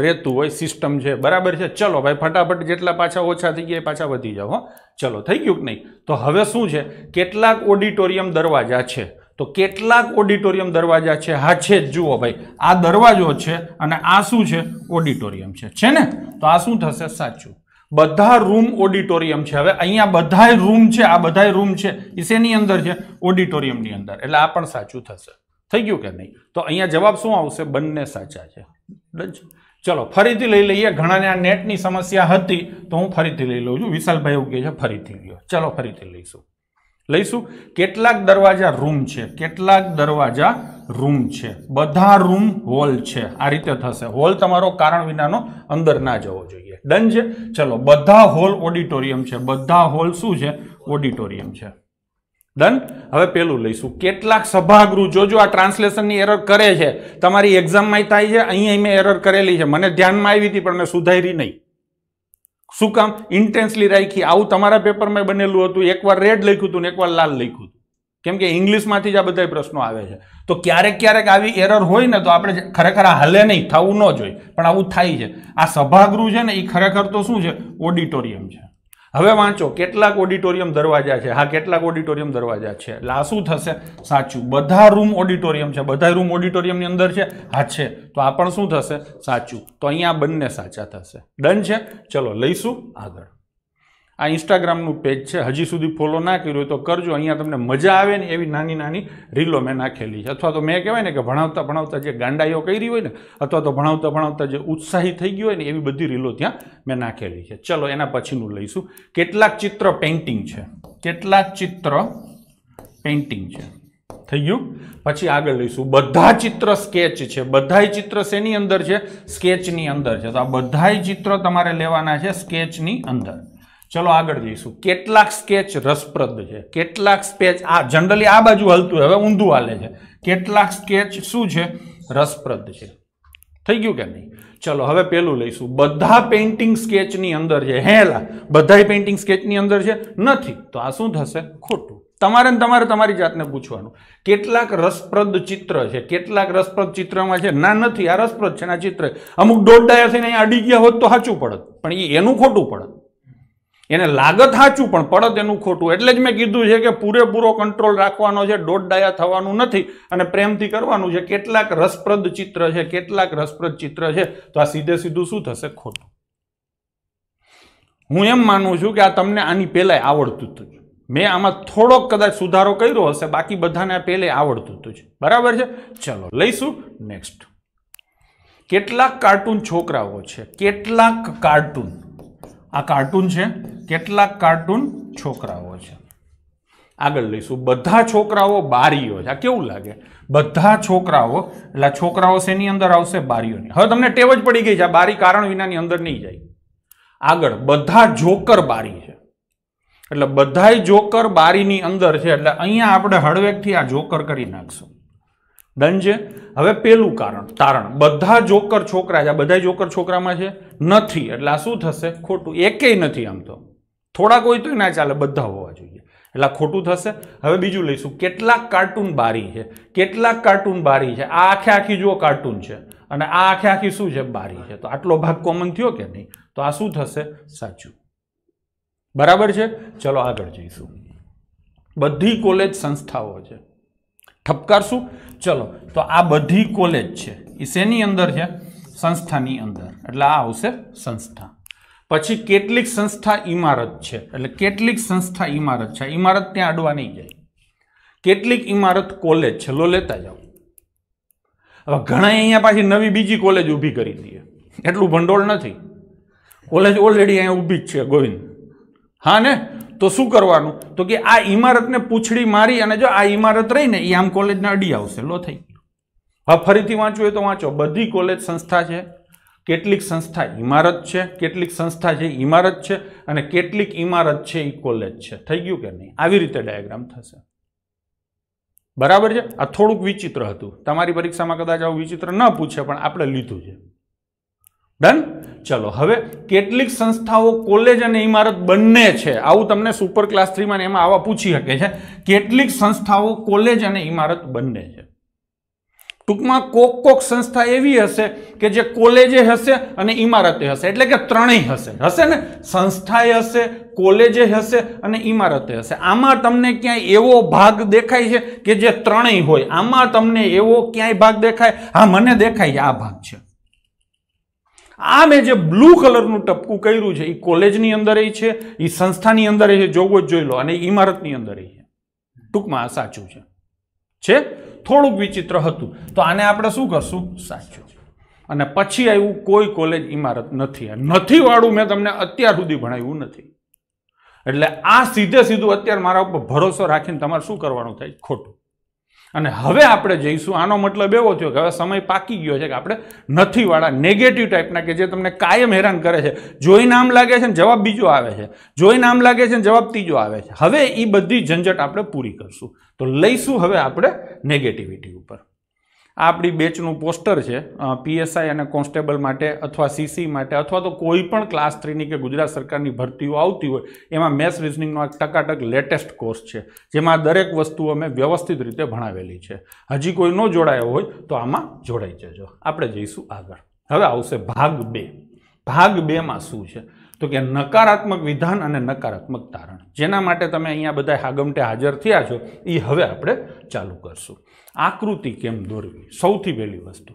રહેતું હોય સિસ્ટમ છે બરાબર છે ચલો ભાઈ ફટાફટ જેટલા પાછા ઓછા થઈ ગયા પાછા વધી જાઓ હો ચલો થઈ ગયું કે નહીં તો હવે શું છે કેટલાક ઓડિટોરિયમ દરવાજા છે તો કેટલાક ઓડિટોરિયમ દરવાજા છે હા છે જ જુઓ ભાઈ આ દરવાજો છે અને આ શું છે ઓડિટોરિયમ છે છે ને તો આ શું થશે સાચું બધા રૂમ ઓડિટોરિયમ છે હવે અહીંયા બધાય રૂમ છે આ બધાય રૂમ છે એ શેની અંદર છે ઓડિટોરિયમની અંદર એટલે આ પણ સાચું થશે થઈ ગયું કે નહીં તો અહીંયા જવાબ શું આવશે બંને સાચા છે ચલો ફરીથી લઈ લઈએ ઘણાને આ નેટની સમસ્યા હતી તો હું ફરીથી લઈ લઉં છું વિશાલભાઈ એવું કહે છે ફરીથી લ્યો ચલો ફરીથી લઈશું લઈશું કેટલાક દરવાજા રૂમ છે કેટલાક દરવાજા રૂમ છે બધા રૂમ હોલ છે આ રીતે થશે હોલ તમારો કારણ વિનાનો અંદર ના જવો જોઈએ ડન છે ચલો બધા હોલ ઓડિટોરિયમ છે બધા હોલ શું છે ઓડિટોરિયમ છે ડન હવે પેલું લઈશું કેટલાક સભાગૃહ જોજો આ ટ્રાન્સલેશનની એરર કરે છે તમારી એક્ઝામમાં થાય છે અહીંયા મેં એરર કરેલી છે મને ધ્યાનમાં આવી હતી પણ મેં સુધારી નહીં શું કામ ઇન્ટેન્સલી રાખી આવું તમારા પેપરમાં બનેલું હતું એકવાર રેડ લખ્યું હતું ને એકવાર લાલ લખ્યું હતું કેમ કે ઇંગ્લિશમાંથી જ આ બધા પ્રશ્નો આવે છે તો ક્યારેક ક્યારેક આવી એરર હોય ને તો આપણે ખરેખર આ હલે નહીં થવું ન જોઈએ પણ આવું થાય છે આ સભાગૃહ છે ને એ ખરેખર તો શું છે ઓડિટોરિયમ છે હવે વાંચો કેટલાક ઓડિટોરિયમ દરવાજા છે હા કેટલાક ઓડિટોરિયમ દરવાજા છે એટલે આ શું થશે સાચું બધા રૂમ ઓડિટોરિયમ છે બધા રૂમ ઓડિટોરિયમની અંદર છે હા છે તો આ પણ શું થશે સાચું તો અહીંયા બંને સાચા થશે ડન છે ચલો લઈશું આગળ આ ઇન્સ્ટાગ્રામનું પેજ છે હજી સુધી ફોલો ના કર્યું હોય તો કરજો અહીંયા તમને મજા આવે ને એવી નાની નાની રીલો મેં નાખેલી છે અથવા તો મેં કહેવાય ને કે ભણાવતા ભણાવતા જે ગાંડાઈઓ કરી હોય ને અથવા તો ભણાવતા ભણાવતા જે ઉત્સાહી થઈ ગયો હોય ને એવી બધી રીલો ત્યાં મેં નાખેલી છે ચલો એના પછીનું લઈશું કેટલાક ચિત્ર પેઇન્ટિંગ છે કેટલાક ચિત્ર પેઇન્ટિંગ છે થઈ ગયું પછી આગળ લઈશું બધા ચિત્ર સ્કેચ છે બધાય ચિત્ર શેની અંદર છે સ્કેચની અંદર છે તો આ બધાય ચિત્ર તમારે લેવાના છે સ્કેચની અંદર ચલો આગળ જઈશું કેટલાક સ્કેચ રસપ્રદ છે કેટલાક સ્કેચ આ જનરલી આ બાજુ હલતું હવે ઊંધું હાલે છે કેટલાક સ્કેચ શું છે રસપ્રદ છે થઈ ગયું કે નહીં ચલો હવે પેલું લઈશું બધા પેઇન્ટિંગ સ્કેચની અંદર છે હેલા બધા પેઇન્ટિંગ સ્કેચની અંદર છે નથી તો આ શું થશે ખોટું તમારે ને તમારે તમારી જાતને પૂછવાનું કેટલાક રસપ્રદ ચિત્ર છે કેટલાક રસપ્રદ ચિત્રમાં છે ના નથી આ રસપ્રદ છે આ ચિત્ર અમુક દોઢ થઈને અહીંયા અડી ગયા હોત તો સાચું પડત પણ એ એનું ખોટું પડત એને લાગત સાચું પણ પડત એનું ખોટું એટલે જ મેં કીધું છે કે પૂરેપૂરો કંટ્રોલ રાખવાનો છે દોઢ ડાયા થવાનું નથી અને પ્રેમથી કરવાનું છે કેટલાક રસપ્રદ ચિત્ર છે કેટલાક રસપ્રદ ચિત્ર છે તો આ સીધે સીધું શું થશે ખોટું હું એમ માનું છું કે આ તમને આની પહેલાંય આવડતું હતું મેં આમાં થોડોક કદાચ સુધારો કર્યો હશે બાકી બધાને આ પહેલે આવડતું હતું બરાબર છે ચલો લઈશું નેક્સ્ટ કેટલાક કાર્ટૂન છોકરાઓ છે કેટલાક કાર્ટૂન આ કાર્ટૂન છે કેટલાક કાર્ટૂન છોકરાઓ છે આગળ લઈશું બધા છોકરાઓ બારીઓ છે આ કેવું લાગે બધા છોકરાઓ એટલે છોકરાઓ શેની અંદર આવશે બારીઓની હવે તમને ટેવ જ પડી ગઈ છે આ બારી કારણ વિનાની અંદર નહીં જાય આગળ બધા જોકર બારી છે એટલે બધાય જોકર બારીની અંદર છે એટલે અહીંયા આપણે હળવેકથી આ જોકર કરી નાખશું ડન છે હવે પેલું કારણ તારણ બધા જોકર છોકરા છે બધા જોકર છોકરામાં છે નથી એટલે આ શું થશે ખોટું એકેય નથી આમ તો થોડાક હોય તો ના ચાલે બધા હોવા જોઈએ એટલે ખોટું થશે હવે બીજું લઈશું કેટલાક કાર્ટૂન બારી છે કેટલાક કાર્ટૂન બારી છે આ આખે આખી જો કાર્ટૂન છે અને આ આખે આખી શું છે બારી છે તો આટલો ભાગ કોમન થયો કે નહીં તો આ શું થશે સાચું બરાબર છે ચલો આગળ જઈશું બધી કોલેજ સંસ્થાઓ છે ઠપકારશું ચલો તો આ બધી કોલેજ છે એ શેની અંદર છે સંસ્થાની અંદર એટલે આ આવશે સંસ્થા પછી કેટલીક સંસ્થા ઇમારત છે એટલે કેટલીક સંસ્થા ઇમારત છે ઇમારત ત્યાં અડવા નહીં જાય કેટલીક ઇમારત કોલેજ છે લો લેતા જાઓ હવે ઘણા અહીંયા પાછી નવી બીજી કોલેજ ઊભી કરી દઈએ એટલું ભંડોળ નથી કોલેજ ઓલરેડી અહીંયા ઊભી જ છે ગોવિંદ હા ને તો શું કરવાનું તો કે આ ઇમારતને પૂછડી મારી અને જો આ ઇમારત રહીને એ આમ કોલેજના અડી આવશે લો થઈ ગયું હવે ફરીથી વાંચવું એ તો વાંચો બધી કોલેજ સંસ્થા છે કેટલીક સંસ્થા ઇમારત છે કેટલીક સંસ્થા છે ઇમારત છે અને કેટલીક ઇમારત છે એ કોલેજ છે થઈ ગયું કે નહીં આવી રીતે ડાયાગ્રામ થશે બરાબર છે આ થોડુંક વિચિત્ર હતું તમારી પરીક્ષામાં કદાચ આવું વિચિત્ર ન પૂછે પણ આપણે લીધું છે ડન ચલો હવે કેટલીક સંસ્થાઓ કોલેજ અને ઇમારત બંને છે આવું તમને સુપર ક્લાસ થ્રીમાં એમાં આવા પૂછી શકે છે કેટલીક સંસ્થાઓ કોલેજ અને ઇમારત બંને છે ટૂંકમાં કોક કોક સંસ્થા એવી હશે કે જે કોલેજે હશે અને ઇમારતે હશે એટલે કે ત્રણેય હશે હશે ને સંસ્થાએ હશે કોલેજે હશે અને ઇમારતે હશે આમાં તમને ક્યાંય એવો ભાગ દેખાય છે કે જે ત્રણેય હોય આમાં તમને એવો ક્યાંય ભાગ દેખાય હા મને દેખાય છે આ ભાગ છે આ મેં જે બ્લુ કલરનું ટપકું કર્યું છે એ કોલેજની અંદર એ છે એ સંસ્થાની અંદર એ છે જોવો જ જોઈ લો અને ઇમારતની અંદર એ છે ટૂંકમાં આ સાચું છે છે થોડુંક વિચિત્ર હતું તો આને આપણે શું કરશું સાચું અને પછી આવ્યું કોઈ કોલેજ ઇમારત નથી નથી વાળું મેં તમને અત્યાર સુધી ભણાવ્યું નથી એટલે આ સીધે સીધું અત્યારે મારા ઉપર ભરોસો રાખીને તમારે શું કરવાનું થાય ખોટું અને હવે આપણે જઈશું આનો મતલબ એવો થયો કે હવે સમય પાકી ગયો છે કે આપણે નથીવાળા નેગેટિવ ટાઈપના કે જે તમને કાયમ હેરાન કરે છે જોઈને આમ લાગે છે ને જવાબ બીજો આવે છે જોઈને આમ લાગે છે ને જવાબ ત્રીજો આવે છે હવે એ બધી ઝંઝટ આપણે પૂરી કરશું તો લઈશું હવે આપણે નેગેટિવિટી ઉપર આપણી બેચનું પોસ્ટર છે પીએસઆઈ અને કોન્સ્ટેબલ માટે અથવા સીસી માટે અથવા તો કોઈ પણ ક્લાસ થ્રીની કે ગુજરાત સરકારની ભરતીઓ આવતી હોય એમાં મેથ્સ રિઝનિંગનો એક ટકાટક લેટેસ્ટ કોર્સ છે જેમાં દરેક વસ્તુ અમે વ્યવસ્થિત રીતે ભણાવેલી છે હજી કોઈ ન જોડાયો હોય તો આમાં જોડાઈ જજો આપણે જઈશું આગળ હવે આવશે ભાગ બે ભાગ બેમાં શું છે તો કે નકારાત્મક વિધાન અને નકારાત્મક તારણ જેના માટે તમે અહીંયા બધા આગમટે હાજર થયા છો એ હવે આપણે ચાલુ કરશું આકૃતિ કેમ દોરવી સૌથી પહેલી વસ્તુ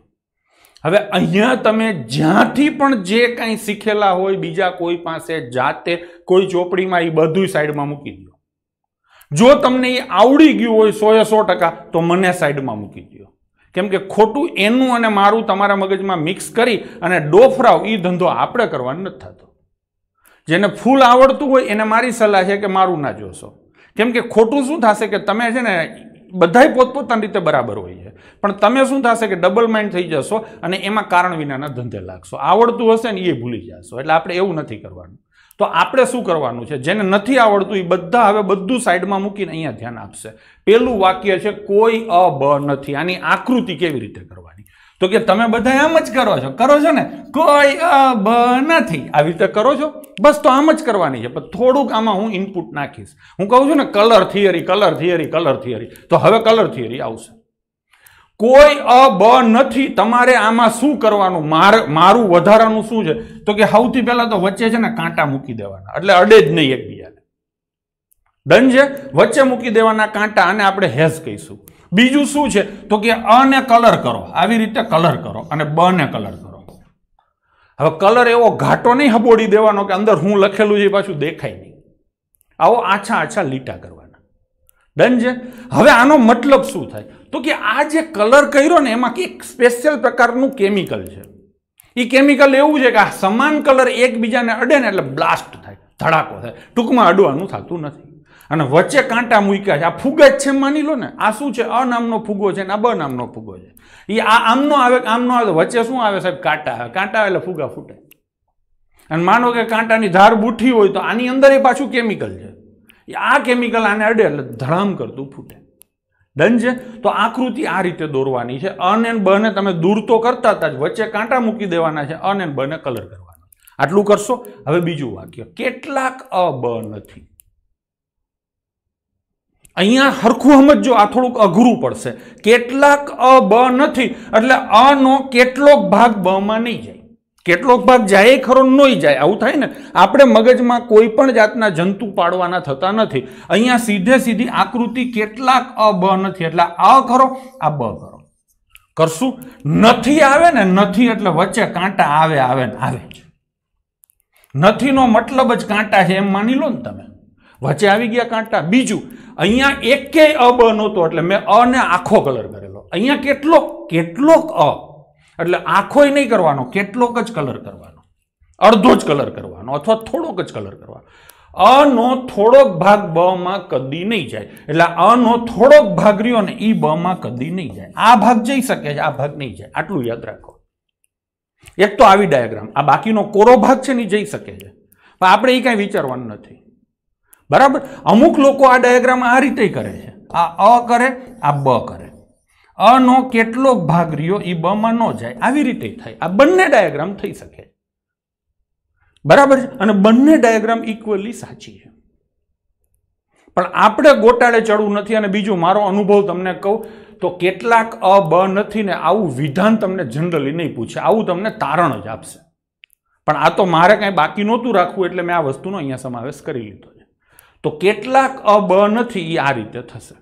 હવે અહીંયા તમે જ્યાંથી પણ જે કાંઈ શીખેલા હોય બીજા કોઈ પાસે જાતે કોઈ ચોપડીમાં એ બધું સાઈડમાં મૂકી દો જો તમને એ આવડી ગયું હોય સોએ સો ટકા તો મને સાઈડમાં મૂકી દો કેમ કે ખોટું એનું અને મારું તમારા મગજમાં મિક્સ કરી અને ડોફરાવ એ ધંધો આપણે કરવાનો નથી થતો જેને ફૂલ આવડતું હોય એને મારી સલાહ છે કે મારું ના જોશો કેમ કે ખોટું શું થશે કે તમે છે ને બધાય પોતપોતાની રીતે બરાબર હોય છે પણ તમે શું થશે કે ડબલ માઇન્ડ થઈ જશો અને એમાં કારણ વિનાના ધંધે લાગશો આવડતું હશે ને એ ભૂલી જશો એટલે આપણે એવું નથી કરવાનું તો આપણે શું કરવાનું છે જેને નથી આવડતું એ બધા હવે બધું સાઈડમાં મૂકીને અહીંયા ધ્યાન આપશે પહેલું વાક્ય છે કોઈ અબ નથી આની આકૃતિ કેવી રીતે કરવાની તો કે તમે બધા આમ જ કરો છો કરો છો ને કોઈ અબ નથી આવી રીતે કરો છો બસ તો આમ જ કરવાની છે પણ થોડુંક આમાં હું ઇનપુટ નાખીશ હું કહું છું ને colour theory colour theory colour theory તો હવે કલર થિયરી આવશે કોઈ અબ નથી તમારે આમાં શું કરવાનું માર મારું વધારાનું શું છે તો કે સૌથી પહેલાં તો વચ્ચે છે ને કાંટા મૂકી દેવાના એટલે અડે જ નહીં એકબીજાને ડન છે વચ્ચે મૂકી દેવાના કાંટા અને આપણે હેઝ કહીશું બીજું શું છે તો કે અને કલર કરો આવી રીતે કલર કરો અને બને કલર કરો હવે કલર એવો ઘાટો નહીં હબોડી દેવાનો કે અંદર હું લખેલું છે પાછું દેખાય નહીં આવો આછા આછા લીટા કરવાના ડન છે હવે આનો મતલબ શું થાય તો કે આ જે કલર કર્યો ને એમાં એક સ્પેશિયલ પ્રકારનું કેમિકલ છે એ કેમિકલ એવું છે કે આ સમાન કલર એકબીજાને અડે ને એટલે બ્લાસ્ટ થાય ધડાકો થાય ટૂંકમાં અડવાનું થતું નથી અને વચ્ચે કાંટા મૂક્યા છે આ ફુગા જ છે માની લો ને આ શું છે અ નામનો ફુગો છે ને આ બ નામનો ફુગો છે એ આ આમનો આવે આમનો આવે વચ્ચે શું આવે સાહેબ કાંટા આવે કાંટા આવે એટલે ફુગા ફૂટે અને માનો કે કાંટાની ધાર બુઠી હોય તો આની અંદર એ પાછું કેમિકલ છે એ આ કેમિકલ આને અડે એટલે ધડામ કરતું ફૂટે ડન છે તો આકૃતિ આ રીતે દોરવાની છે અન એન બને તમે દૂર તો કરતા હતા જ વચ્ચે કાંટા મૂકી દેવાના છે અન એન બને કલર કરવાના આટલું કરશો હવે બીજું વાક્ય કેટલાક અ બ નથી અહીંયા હરખું સમજો આ થોડુંક અઘરું પડશે કેટલાક અ બ નથી એટલે અનો કેટલોક ભાગ બમાં નહીં જાય કેટલોક ભાગ જાય ખરો નહીં જાય આવું થાય ને આપણે મગજમાં કોઈ પણ જાતના જંતુ પાડવાના થતા નથી અહીંયા સીધે સીધી આકૃતિ કેટલાક અ બ નથી એટલે અ ખરો આ બ ખરો કરશું નથી આવે ને નથી એટલે વચ્ચે કાંટા આવે આવે ને આવે જ નથીનો મતલબ જ કાંટા છે એમ માની લો ને તમે વચ્ચે આવી ગયા કાંટા બીજું અહીંયા એકે અ બ નહોતો એટલે મેં અ ને આખો કલર કરેલો અહીંયા કેટલો કેટલોક અ એટલે આખોય નહીં કરવાનો કેટલોક જ કલર કરવાનો અડધો જ કલર કરવાનો અથવા થોડોક જ કલર કરવાનો અનો થોડોક ભાગ બમાં કદી નહીં જાય એટલે અનો થોડોક ભાગ રહ્યો ને એ બ માં કદી નહીં જાય આ ભાગ જઈ શકે છે આ ભાગ નહીં જાય આટલું યાદ રાખો એક તો આવી ડાયાગ્રામ આ બાકીનો કોરો ભાગ છે ને જઈ શકે છે પણ આપણે એ કાંઈ વિચારવાનું નથી બરાબર અમુક લોકો આ ડાયાગ્રામ આ રીતે કરે છે આ અ કરે આ બ કરે અનો કેટલોક ભાગ રહ્યો એ બમાં ન જાય આવી રીતે થાય આ બંને ડાયાગ્રામ થઈ શકે બરાબર છે અને બંને ડાયાગ્રામ ઇક્વલી સાચી છે પણ આપણે ગોટાળે ચડવું નથી અને બીજું મારો અનુભવ તમને કહું તો કેટલાક અ બ નથી ને આવું વિધાન તમને જનરલી નહીં પૂછે આવું તમને તારણ જ આપશે પણ આ તો મારે કાંઈ બાકી નહોતું રાખવું એટલે મેં આ વસ્તુનો અહીંયા સમાવેશ કરી લીધો તો કેટલાક અબ નથી એ આ રીતે થશે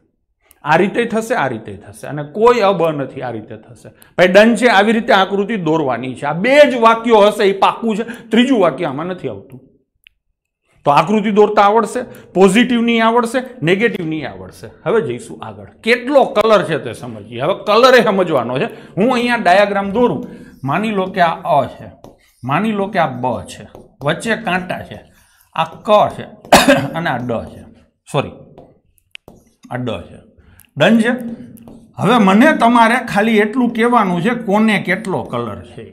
આ રીતે થશે આ રીતે થશે અને કોઈ અબ નથી આ રીતે થશે ભાઈ ડન છે આવી રીતે આકૃતિ દોરવાની છે આ બે જ વાક્યો હશે એ પાકું છે ત્રીજું વાક્ય આમાં નથી આવતું તો આકૃતિ દોરતા આવડશે પોઝિટિવની આવડશે નેગેટિવની આવડશે હવે જઈશું આગળ કેટલો કલર છે તે સમજીએ હવે કલર એ સમજવાનો છે હું અહીંયા ડાયાગ્રામ દોરું માની લો કે આ અ છે માની લો કે આ બ છે વચ્ચે કાંટા છે આ ક છે અને આ ડ છે સોરી આ ડ છે ડન છે હવે મને તમારે ખાલી એટલું કહેવાનું છે કોને કેટલો કલર છે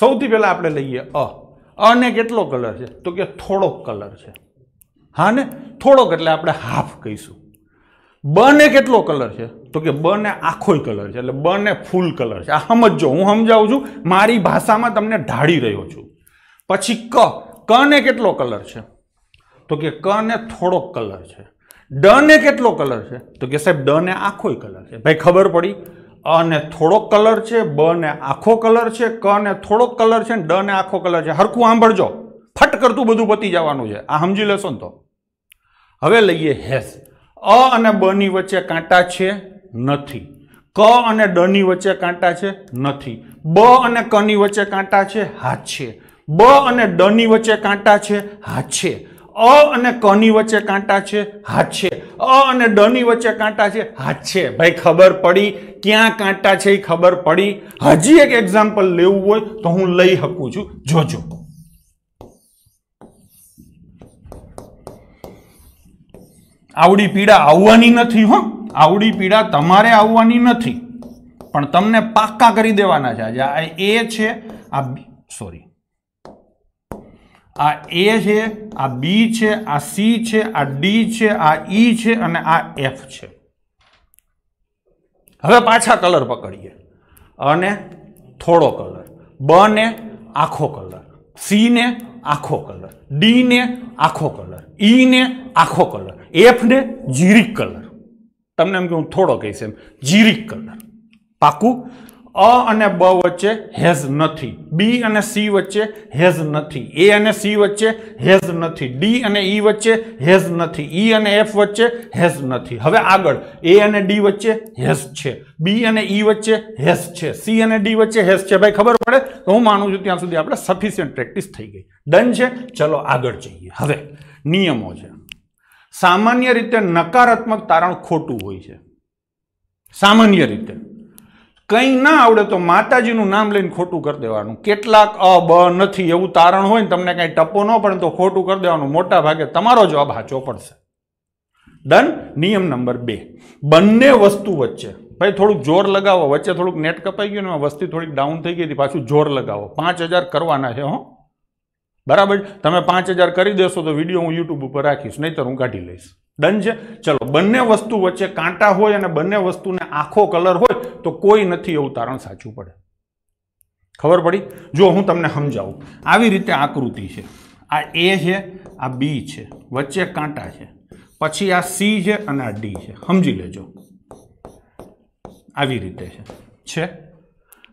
સૌથી પહેલાં આપણે લઈએ અ અને કેટલો કલર છે તો કે થોડોક કલર છે હા ને થોડોક એટલે આપણે હાફ કહીશું બને કેટલો કલર છે તો કે બને આખોય કલર છે એટલે બને ફૂલ કલર છે આ સમજો હું સમજાવું છું મારી ભાષામાં તમને ઢાળી રહ્યો છું પછી ક કને કેટલો કલર છે તો કે કને થોડોક કલર છે ડ ને કેટલો કલર છે તો કે સાહેબ ડ ને આખોય કલર છે ભાઈ ખબર પડી અને થોડોક કલર છે બ ને આખો કલર છે ક ને થોડોક કલર છે ને ડ ને આખો કલર છે હરખું સાંભળજો ફટ કરતું બધું પતી જવાનું છે આ સમજી લેશો ને તો હવે લઈએ હેસ અ અને બ ની વચ્ચે કાંટા છે નથી ક અને ડની વચ્ચે કાંટા છે નથી બ અને કની વચ્ચે કાંટા છે હાથ છે બ અને ડ ની વચ્ચે કાંટા છે હાથ અ અને ક ની વચ્ચે કાંટા છે હાથ છે અ અને ડની વચ્ચે કાંટા છે હાથ છે ભાઈ ખબર પડી ક્યાં કાંટા છે એ ખબર પડી હજી એક એક્ઝામ્પલ લેવું હોય તો હું લઈ શકું છું જોજો આવડી પીડા આવવાની નથી હો આવડી પીડા તમારે આવવાની નથી પણ તમને પાક્કા કરી દેવાના છે આજે આ એ છે આ સોરી આ એ છે આ બી છે આ સી છે આ ડી છે આ ઈ છે અને આ એફ છે હવે પાછા કલર પકડીએ અને થોડો કલર બ ને આખો કલર સી ને આખો કલર ડી ને આખો કલર ઈ ને આખો કલર એફ ને જીરીક કલર તમને એમ કે હું થોડો કહીશ એમ જીરીક કલર પાકું અ અને બ વચ્ચે હેઝ નથી બી અને સી વચ્ચે હેઝ નથી એ અને સી વચ્ચે હેઝ નથી ડી અને ઈ વચ્ચે હેઝ નથી ઈ અને એફ વચ્ચે હેઝ નથી હવે આગળ એ અને ડી વચ્ચે હેઝ છે બી અને ઈ વચ્ચે હેઝ છે સી અને ડી વચ્ચે હેઝ છે ભાઈ ખબર પડે તો હું માનું છું ત્યાં સુધી આપણે સફિશિયન્ટ પ્રેક્ટિસ થઈ ગઈ ડન છે ચલો આગળ જઈએ હવે નિયમો છે સામાન્ય રીતે નકારાત્મક તારણ ખોટું હોય છે સામાન્ય રીતે કંઈ ના આવડે તો માતાજીનું નામ લઈને ખોટું કરી દેવાનું કેટલાક અ બ નથી એવું તારણ હોય ને તમને કાંઈ ટપો ન પડે તો ખોટું કરી દેવાનું મોટા ભાગે તમારો જવાબ સાચો પડશે ડન નિયમ નંબર બે બંને વસ્તુ વચ્ચે ભાઈ થોડુંક જોર લગાવો વચ્ચે થોડુંક નેટ કપાઈ ગયું ને વસ્તી થોડીક ડાઉન થઈ ગઈ હતી પાછું જોર લગાવો પાંચ હજાર કરવાના છે હો બરાબર તમે પાંચ હજાર કરી દેશો તો વિડીયો હું યુટ્યુબ ઉપર રાખીશ નહીતર હું કાઢી લઈશ ડન છે ચલો બંને વસ્તુ વચ્ચે કાંટા હોય અને બંને વસ્તુને આખો કલર હોય તો કોઈ નથી એવું તારણ સાચું પડે ખબર પડી જો હું તમને સમજાવું આવી રીતે આકૃતિ છે આ એ છે આ બી છે વચ્ચે કાંટા છે પછી આ સી છે અને આ ડી છે સમજી લેજો આવી રીતે છે છે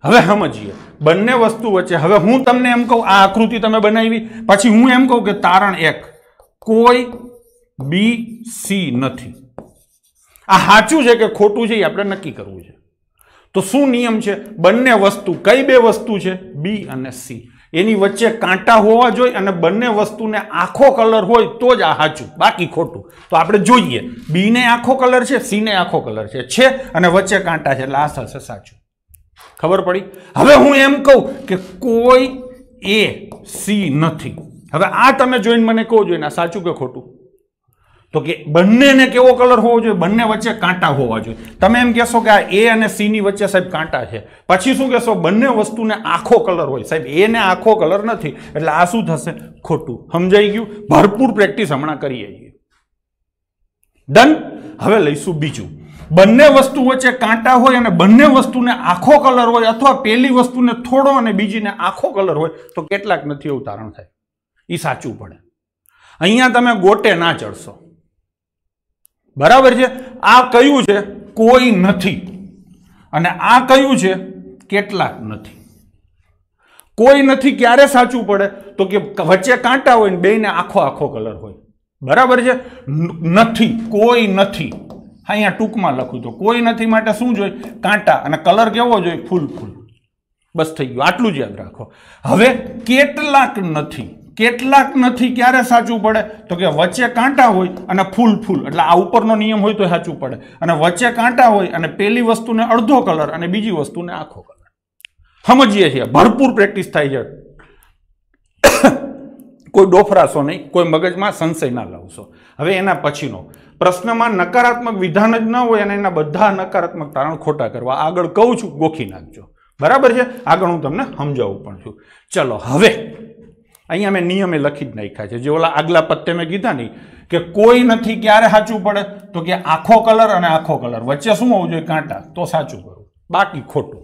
હવે સમજીએ બંને વસ્તુ વચ્ચે હવે હું તમને એમ કહું આ આકૃતિ તમે બનાવી પછી હું એમ કહું કે તારણ એક કોઈ બી સી નથી આ સાચું છે કે ખોટું છે એ આપણે નક્કી કરવું છે તો શું નિયમ છે બંને વસ્તુ કઈ બે વસ્તુ છે બી અને સી એની વચ્ચે કાંટા હોવા જોઈએ અને બંને વસ્તુને આખો કલર હોય તો જ આ સાચું બાકી ખોટું તો આપણે જોઈએ બીને આખો કલર છે સીને આખો કલર છે છે અને વચ્ચે કાંટા છે એટલે હશે સાચું ખબર પડી હવે હું એમ કહું કે કોઈ એ સી નથી હવે આ તમે જોઈને મને કહો જોઈને સાચું કે ખોટું તો કે બંનેને કેવો કલર હોવો જોઈએ બંને વચ્ચે કાંટા હોવા જોઈએ તમે એમ કહેશો કે આ એ અને સીની વચ્ચે સાહેબ કાંટા છે પછી શું કહેશો બંને વસ્તુને આખો કલર હોય સાહેબ એને આખો કલર નથી એટલે આ શું થશે ખોટું સમજાઈ ગયું ભરપૂર પ્રેક્ટિસ હમણાં કરી આવીએ ડન હવે લઈશું બીજું બંને વસ્તુ વચ્ચે કાંટા હોય અને બંને વસ્તુને આખો કલર હોય અથવા પેલી વસ્તુને થોડો અને બીજીને આખો કલર હોય તો કેટલાક નથી એવું તારણ થાય એ સાચું પડે અહીંયા તમે ગોટે ના ચડશો બરાબર છે આ કયું છે કોઈ નથી અને આ કયું છે કેટલાક નથી કોઈ નથી ક્યારે સાચું પડે તો કે વચ્ચે કાંટા હોય ને બેને આખો આખો કલર હોય બરાબર છે નથી કોઈ નથી હા અહીંયા ટૂંકમાં લખું તો કોઈ નથી માટે શું જોઈએ કાંટા અને કલર કેવો જોઈએ ફૂલ ફૂલ બસ થઈ ગયું આટલું જ યાદ રાખો હવે કેટલાક નથી કેટલાક નથી ક્યારે સાચું પડે તો કે વચ્ચે કાંટા હોય અને ફૂલ ફૂલ એટલે આ ઉપરનો નિયમ હોય તો સાચું પડે અને વચ્ચે કાંટા હોય અને પેલી વસ્તુને અડધો કલર અને બીજી વસ્તુને આખો કલર સમજીએ છીએ ભરપૂર પ્રેક્ટિસ થાય છે કોઈ ડોફરાશો નહીં કોઈ મગજમાં સંશય ના લાવશો હવે એના પછીનો પ્રશ્નમાં નકારાત્મક વિધાન જ ન હોય અને એના બધા નકારાત્મક તારણ ખોટા કરવા આગળ કહું છું ગોખી નાખજો બરાબર છે આગળ હું તમને સમજાવું પણ છું ચલો હવે અહીંયા મેં નિયમે લખી જ નાખ્યા છે જે ઓલા આગલા પત્તે મેં કીધા નહીં કે કોઈ નથી ક્યારે સાચું પડે તો કે આખો કલર અને આખો કલર વચ્ચે શું હોવું જોઈએ કાંટા તો સાચું કરવું બાકી ખોટું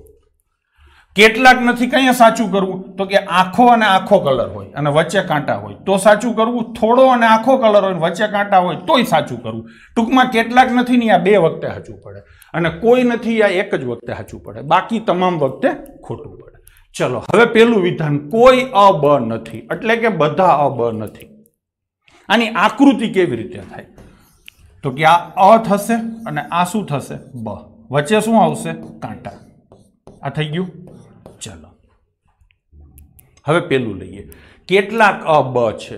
કેટલાક નથી કંઈ સાચું કરવું તો કે આખો અને આખો કલર હોય અને વચ્ચે કાંટા હોય તો સાચું કરવું થોડો અને આખો કલર હોય વચ્ચે કાંટા હોય તોય સાચું કરવું ટૂંકમાં કેટલાક નથી ને આ બે વખતે સાચું પડે અને કોઈ નથી આ એક જ વખતે સાચું પડે બાકી તમામ વખતે ખોટું પડે ચલો હવે પેલું વિધાન કોઈ અબ નથી એટલે કે બધા અબ નથી આની આકૃતિ કેવી રીતે થાય તો કે આ અ થશે અને આ શું થશે બ વચ્ચે શું આવશે કાંટા આ થઈ ગયું ચલો હવે પેલું લઈએ કેટલાક અ બ છે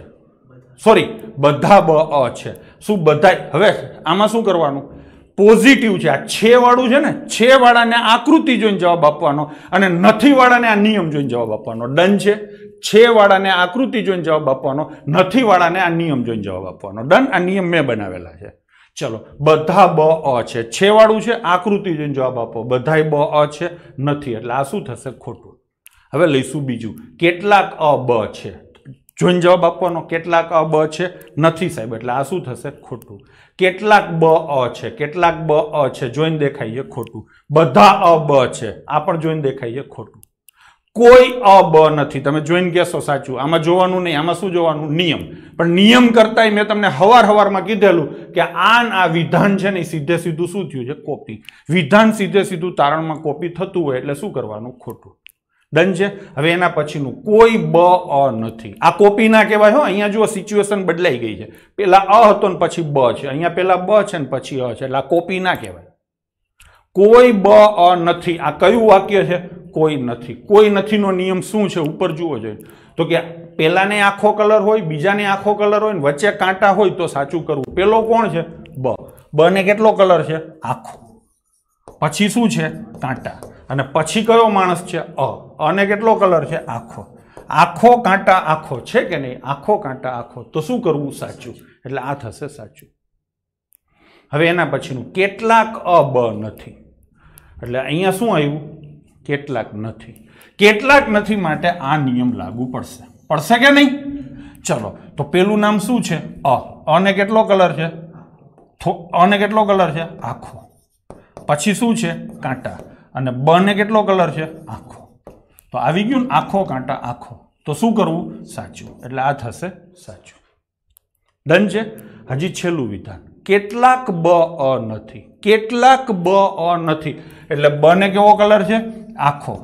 સોરી બધા બ અ છે શું બધા હવે આમાં શું કરવાનું પોઝિટિવ છે આ છેવાળું છે ને છેવાળાને આકૃતિ જોઈને જવાબ આપવાનો અને નથીવાળાને આ નિયમ જોઈને જવાબ આપવાનો ડન છે છેવાળાને આકૃતિ જોઈને જવાબ આપવાનો નથીવાળાને આ નિયમ જોઈને જવાબ આપવાનો ડન આ નિયમ મેં બનાવેલા છે ચલો બધા બ અ છે છેવાળું છે આકૃતિ જોઈને જવાબ આપો બધાય બ અ છે નથી એટલે આ શું થશે ખોટું હવે લઈશું બીજું કેટલાક અ બ છે જોઈને જવાબ આપવાનો કેટલાક અ બ છે નથી સાહેબ એટલે આ શું થશે ખોટું કેટલાક બ અ છે કેટલાક બ અ છે જોઈને દેખાઈએ ખોટું બધા અ બ છે આ પણ જોઈને દેખાઈએ ખોટું કોઈ અ બ નથી તમે જોઈને કહેશો સાચું આમાં જોવાનું નહીં આમાં શું જોવાનું નિયમ પણ નિયમ કરતાંય મેં તમને હવાર હવારમાં કીધેલું કે આન આ વિધાન છે ને સીધે સીધું શું થયું છે કોપી વિધાન સીધે સીધું તારણમાં કોપી થતું હોય એટલે શું કરવાનું ખોટું ડન છે હવે એના પછીનું કોઈ બ અ નથી આ કોપીના કહેવાય હો અહીંયા જુઓ સિચ્યુએશન બદલાઈ ગઈ છે પહેલાં અ હતો ને પછી બ છે અહીંયા પહેલાં બ છે ને પછી અ છે એટલે આ કોપી ના કહેવાય કોઈ બ અ નથી આ કયું વાક્ય છે કોઈ નથી કોઈ નથીનો નિયમ શું છે ઉપર જુઓ જોઈએ તો કે પહેલાને આખો કલર હોય બીજાને આખો કલર હોય ને વચ્ચે કાંટા હોય તો સાચું કરવું પેલો કોણ છે બ બને કેટલો કલર છે આખો પછી શું છે કાંટા અને પછી કયો માણસ છે અ અને કેટલો કલર છે આખો આખો કાંટા આખો છે કે નહીં આખો કાંટા આખો તો શું કરવું સાચું એટલે આ થશે સાચું હવે એના પછીનું કેટલાક અ બ નથી એટલે અહીંયા શું આવ્યું કેટલાક નથી કેટલાક નથી માટે આ નિયમ લાગુ પડશે પડશે કે નહીં ચલો તો પેલું નામ શું છે અ અને કેટલો કલર છે અને કેટલો કલર છે આખો પછી શું છે કાંટા અને બને કેટલો કલર છે આખો તો આવી ગયું ને આખો કાંટા આખો તો શું કરવું સાચું એટલે આ થશે સાચું ડન છે હજી છેલ્લું વિધાન કેટલાક બ અ નથી કેટલાક બ અ નથી એટલે બને કેવો કલર છે આખો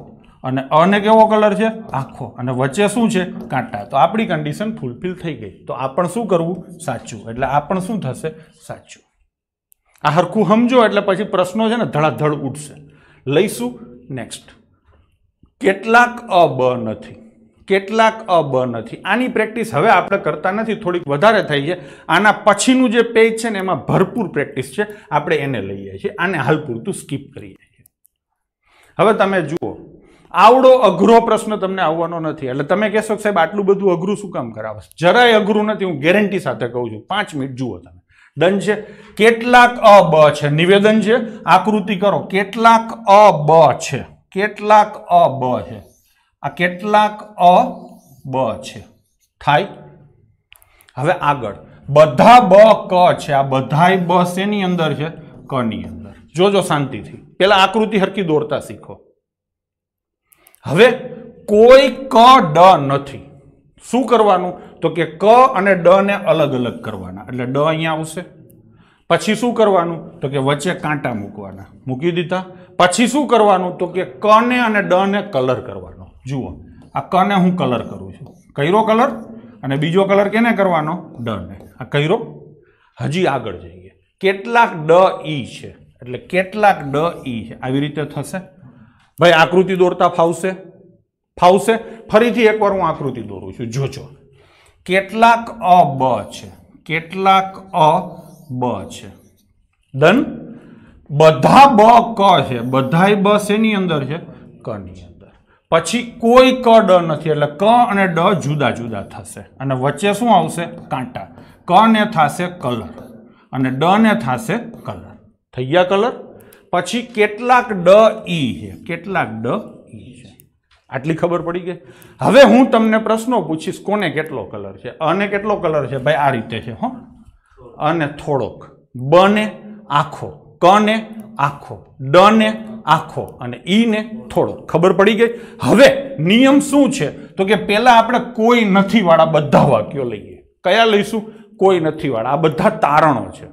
અને અને કેવો કલર છે આખો અને વચ્ચે શું છે કાંટા તો આપણી કન્ડિશન ફૂલફિલ થઈ ગઈ તો આ પણ શું કરવું સાચું એટલે આ પણ શું થશે સાચું આ હરખું સમજો એટલે પછી પ્રશ્નો છે ને ધડાધડ ઉઠશે લઈશું નેક્સ્ટ કેટલાક અબ નથી કેટલાક અબ નથી આની પ્રેક્ટિસ હવે આપણે કરતા નથી થોડીક વધારે થઈ છે આના પછીનું જે પેજ છે ને એમાં ભરપૂર પ્રેક્ટિસ છે આપણે એને લઈએ છીએ આને હાલ પૂરતું સ્કીપ કરીએ છીએ હવે તમે જુઓ આવડો અઘરો પ્રશ્ન તમને આવવાનો નથી એટલે તમે કહેશો સાહેબ આટલું બધું અઘરું શું કામ કરાવે જરાય અઘરું નથી હું ગેરંટી સાથે કહું છું પાંચ મિનિટ જુઓ તમે ડન છે કેટલાક અ બ છે નિવેદન છે આકૃતિ કરો કેટલાક અ બ છે કેટલાક અ બ છે આ કેટલાક અ બ છે થાય હવે આગળ બધા બ ક છે આ બધાય બ શેની અંદર છે ક ની અંદર જોજો શાંતિથી પેલા આકૃતિ હરકી દોરતા શીખો હવે કોઈ ક ડ નથી શું કરવાનું તો કે ક અને ડ ને અલગ અલગ કરવાના એટલે ડ અહીંયા આવશે પછી શું કરવાનું તો કે વચ્ચે કાંટા મૂકવાના મૂકી દીધા પછી શું કરવાનું તો કે ક ને અને ડ ને કલર કરવાનો જુઓ આ ક ને હું કલર કરું છું કયરો કલર અને બીજો કલર કેને કરવાનો ડ ને આ કયરો હજી આગળ જઈએ કેટલાક ડ ઈ છે એટલે કેટલાક ડ ઈ છે આવી રીતે થશે ભાઈ આકૃતિ દોરતા ફાવશે ફાવશે ફરીથી એકવાર હું આકૃતિ દોરું છું જોજો કેટલાક અ બ છે કેટલાક અ બ છે ડન બધા બ ક છે બધાય બ શેની અંદર છે કની અંદર પછી કોઈ ક ડ નથી એટલે ક અને ડ જુદા જુદા થશે અને વચ્ચે શું આવશે કાંટા ક ને થશે કલર અને ડ ને થશે કલર થઈ ગયા કલર પછી કેટલાક ડ ઈ છે કેટલાક ડ ઈ છે આટલી ખબર પડી ગઈ હવે હું તમને પ્રશ્નો પૂછીશ કોને કેટલો કલર છે અને કેટલો કલર છે ભાઈ આ રીતે છે હો અને થોડોક બને આખો કને આખો ડને આખો અને ઈને થોડોક ખબર પડી ગઈ હવે નિયમ શું છે તો કે પહેલાં આપણે કોઈ નથી વાળા બધા વાક્યો લઈએ કયા લઈશું કોઈ નથીવાળા આ બધા તારણો છે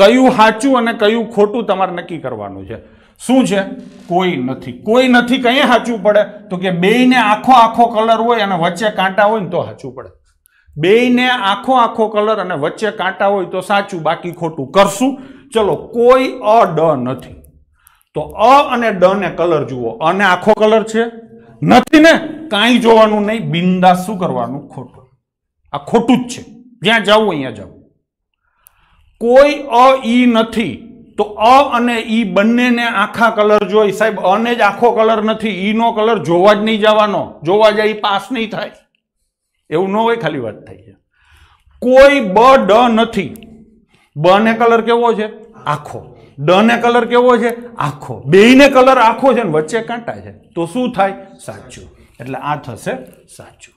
કયું સાચું અને કયું ખોટું તમારે નક્કી કરવાનું છે શું છે કોઈ નથી કોઈ નથી કઈ સાચવું પડે તો કે બેયને આખો આખો કલર હોય અને વચ્ચે કાંટા હોય ને તો સાચું પડે બેયને આખો આખો કલર અને વચ્ચે કાંટા હોય તો સાચું બાકી ખોટું કરશું ચલો કોઈ અ ડ નથી તો અ અને ડ ને કલર જુઓ અને આખો કલર છે નથી ને કાંઈ જોવાનું નહીં બિંદા શું કરવાનું ખોટું આ ખોટું જ છે જ્યાં જવું અહીંયા જાવ કોઈ અ ઈ નથી તો અ અને ઈ બંનેને આખા કલર જોઈ સાહેબ અને જ આખો કલર નથી ઈનો કલર જોવા જ નહીં જવાનો જોવા જાય એ પાસ નહીં થાય એવું ન હોય ખાલી વાત થઈ છે કોઈ બ ડ નથી બ ને કલર કેવો છે આખો ડ ને કલર કેવો છે આખો બેયને કલર આખો છે ને વચ્ચે કાંટા છે તો શું થાય સાચું એટલે આ થશે સાચું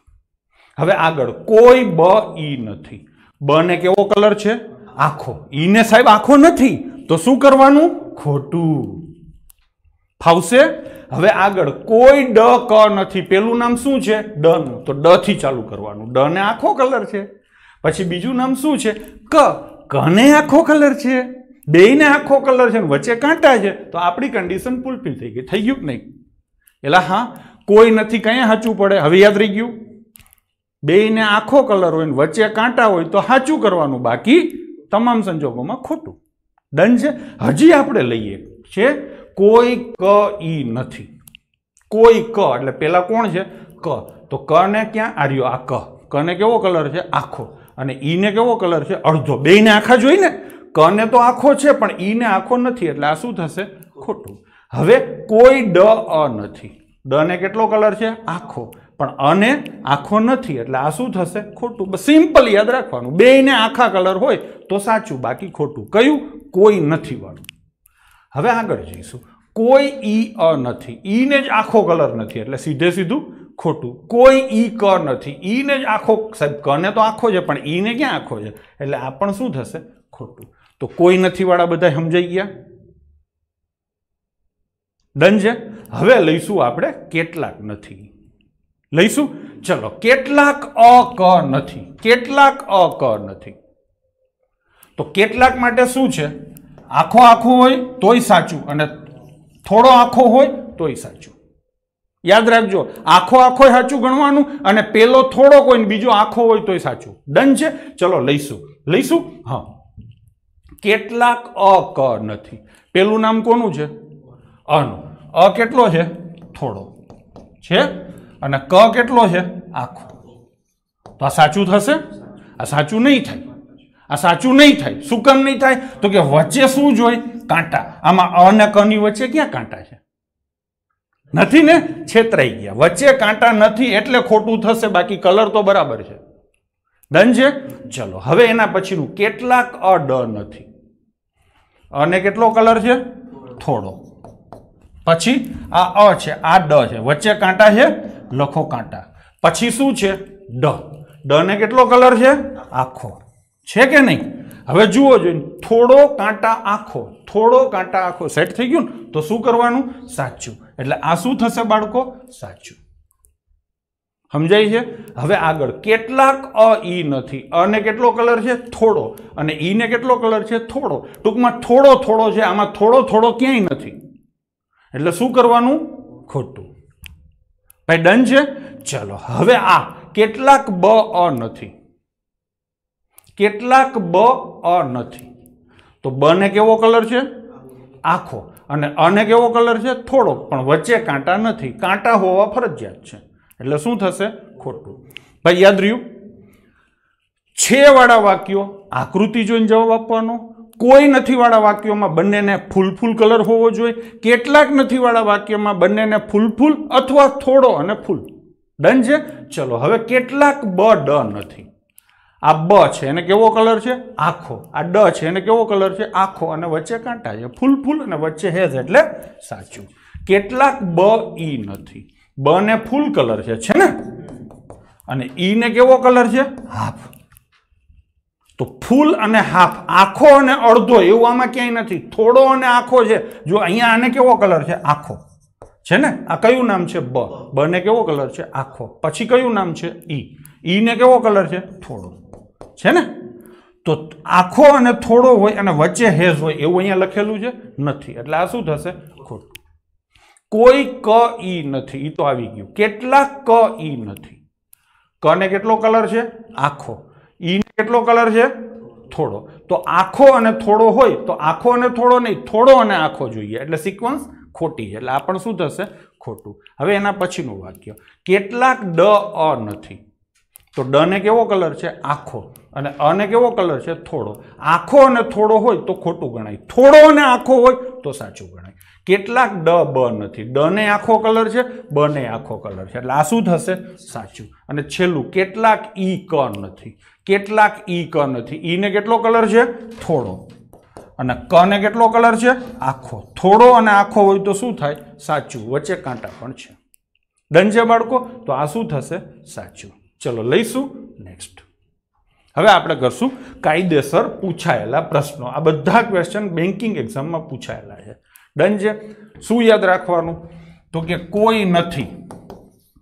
હવે આગળ કોઈ બ ઈ નથી બ ને કેવો કલર છે આખો ઈને સાહેબ આખો નથી તો શું કરવાનું ખોટું ફાવશે હવે આગળ કોઈ ડ ક નથી પેલું નામ શું છે ડ ડનું તો ડથી ચાલુ કરવાનું ડ ને આખો કલર છે પછી બીજું નામ શું છે ક કને આખો કલર છે બેયને આખો કલર છે વચ્ચે કાંટા છે તો આપણી કન્ડિશન ફૂલફિલ થઈ ગઈ થઈ ગયું નહીં એટલે હા કોઈ નથી ક્યાં સાચું પડે હવે યાદ રહી ગયું બેયને આખો કલર હોય ને વચ્ચે કાંટા હોય તો સાચું કરવાનું બાકી તમામ સંજોગોમાં ખોટું ડન છે હજી આપણે લઈએ છે કોઈ ક ઈ નથી કોઈ ક એટલે પહેલાં કોણ છે ક તો ક ને ક્યાં આર્યો આ ક કને કેવો કલર છે આખો અને ઈને કેવો કલર છે અડધો બેયને આખા જોઈ ને કને તો આખો છે પણ ઈને આખો નથી એટલે આ શું થશે ખોટું હવે કોઈ ડ અ નથી ડને કેટલો કલર છે આખો પણ અને આખો નથી એટલે આ શું થશે ખોટું સિમ્પલ યાદ રાખવાનું બે બેયને આખા કલર હોય તો સાચું બાકી ખોટું કયું કોઈ નથી વાળું હવે આગળ જઈશું કોઈ ઈ અ નથી ઈને જ આખો કલર નથી એટલે સીધે સીધું ખોટું કોઈ ઈ ક નથી ઈને જ આખો સાહેબ કને તો આખો છે પણ ઈને ક્યાં આખો છે એટલે આ પણ શું થશે ખોટું તો કોઈ નથી વાળા બધા સમજાઈ ગયા ડન છે હવે લઈશું આપણે કેટલાક નથી લઈશું ચલો કેટલાક અ ક નથી કેટલાક અ ક નથી તો કેટલાક માટે શું છે આખો આખો હોય તોય સાચું અને થોડો આખો હોય તોય સાચું યાદ રાખજો આખો આખો સાચું ગણવાનું અને પેલો થોડો કોઈ બીજો આખો હોય તોય સાચું ડન છે ચલો લઈશું લઈશું હા કેટલાક અ ક નથી પેલું નામ કોનું છે અનું અ કેટલો છે થોડો છે અને ક કેટલો છે આખો તો આ સાચું થશે આ સાચું નહીં થાય આ સાચું નહીં થાય શું કામ નહીં થાય તો કે વચ્ચે શું જોઈ કાંટા આમાં અ ને કની વચ્ચે ક્યાં કાંટા છે નથી ને છેતરાઈ ગયા વચ્ચે કાંટા નથી એટલે ખોટું થશે બાકી કલર તો બરાબર છે ડન છે ચલો હવે એના પછીનું કેટલાક અ ડ નથી અને કેટલો કલર છે થોડો પછી આ અ છે આ ડ છે વચ્ચે કાંટા છે લખો કાંટા પછી શું છે ડ ડને કેટલો કલર છે આખો છે કે નહીં હવે જુઓ જોઈને થોડો કાંટા આખો થોડો કાંટા આખો સેટ થઈ ગયું ને તો શું કરવાનું સાચું એટલે આ શું થશે બાળકો સાચું સમજાય છે હવે આગળ કેટલાક અ ઈ નથી અને કેટલો કલર છે થોડો અને ઈને કેટલો કલર છે થોડો ટૂંકમાં થોડો થોડો છે આમાં થોડો થોડો ક્યાંય નથી એટલે શું કરવાનું ખોટું ભાઈ ડન છે ચલો હવે આ કેટલાક બ અ નથી કેટલાક બ અ નથી તો બને કેવો કલર છે આખો અને અને કેવો કલર છે થોડો પણ વચ્ચે કાંટા નથી કાંટા હોવા ફરજિયાત છે એટલે શું થશે ખોટું ભાઈ યાદ રહ્યું છેવાળા વાક્યો આકૃતિ જોઈને જવાબ આપવાનો કોઈ નથીવાળા વાક્યોમાં બંનેને ફૂલ ફૂલ કલર હોવો જોઈએ કેટલાક નથીવાળા વાક્યોમાં બંનેને ફૂલ ફૂલ અથવા થોડો અને ફૂલ ડન છે ચલો હવે કેટલાક બ ડ નથી આ બ છે એને કેવો કલર છે આખો આ ડ છે એને કેવો કલર છે આખો અને વચ્ચે કાંટા છે ફૂલ ફૂલ અને વચ્ચે હેજ એટલે સાચું કેટલાક બ ઈ નથી બ ને ફૂલ કલર છે છે ને અને ઈને કેવો કલર છે હાફ તો ફૂલ અને હાફ આખો અને અડધો એવું આમાં ક્યાંય નથી થોડો અને આખો છે જો અહીંયા આને કેવો કલર છે આખો છે ને આ કયું નામ છે બ બને કેવો કલર છે આખો પછી કયું નામ છે ઈ ઈને કેવો કલર છે થોડો છે ને તો આખો અને થોડો હોય અને વચ્ચે હેઝ હોય એવું અહીંયા લખેલું છે નથી એટલે આ શું થશે ખોટું કોઈ ક ઈ નથી ઈ તો આવી ગયું કેટલા ક ઈ નથી કને કેટલો કલર છે આખો ઈને કેટલો કલર છે થોડો તો આખો અને થોડો હોય તો આખો અને થોડો નહીં થોડો અને આખો જોઈએ એટલે સિક્વન્સ ખોટી છે એટલે આ પણ શું થશે ખોટું હવે એના પછીનું વાક્ય કેટલાક ડ અ નથી તો ડને કેવો કલર છે આખો અને અને કેવો કલર છે થોડો આખો અને થોડો હોય તો ખોટું ગણાય થોડો અને આખો હોય તો સાચું ગણાય કેટલાક ડ બ નથી ડ ને આખો કલર છે બને આખો કલર છે એટલે આ શું થશે સાચું અને છેલ્લું કેટલાક ઈ ક નથી કેટલાક ઈ ક નથી ઈને કેટલો કલર છે થોડો અને ક ને કેટલો કલર છે આખો થોડો અને આખો હોય તો શું થાય સાચું વચ્ચે કાંટા પણ છે ડન છે બાળકો તો આ શું થશે સાચું ચલો લઈશું નેક્સ્ટ હવે આપણે કરશું કાયદેસર પૂછાયેલા પ્રશ્નો આ બધા ક્વેશ્ચન બેન્કિંગ એક્ઝામમાં પૂછાયેલા છે ડન છે શું યાદ રાખવાનું તો કે કોઈ નથી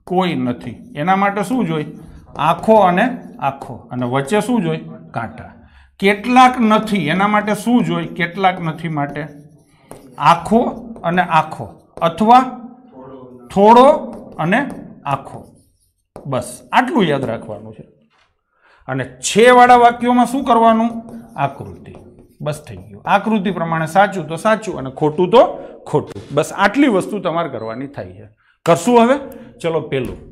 કોઈ નથી એના માટે શું જોઈએ આખો અને આખો અને વચ્ચે શું જોઈ કાંટા કેટલાક નથી એના માટે શું જોઈ કેટલાક નથી માટે આખો અને આખો અથવા થોડો અને આખો બસ આટલું યાદ રાખવાનું છે અને છેવાળા વાક્યોમાં શું કરવાનું આકૃતિ બસ થઈ ગયું આકૃતિ પ્રમાણે સાચું તો સાચું અને ખોટું તો ખોટું બસ આટલી વસ્તુ તમારે કરવાની થાય છે કરશું હવે ચલો પેલું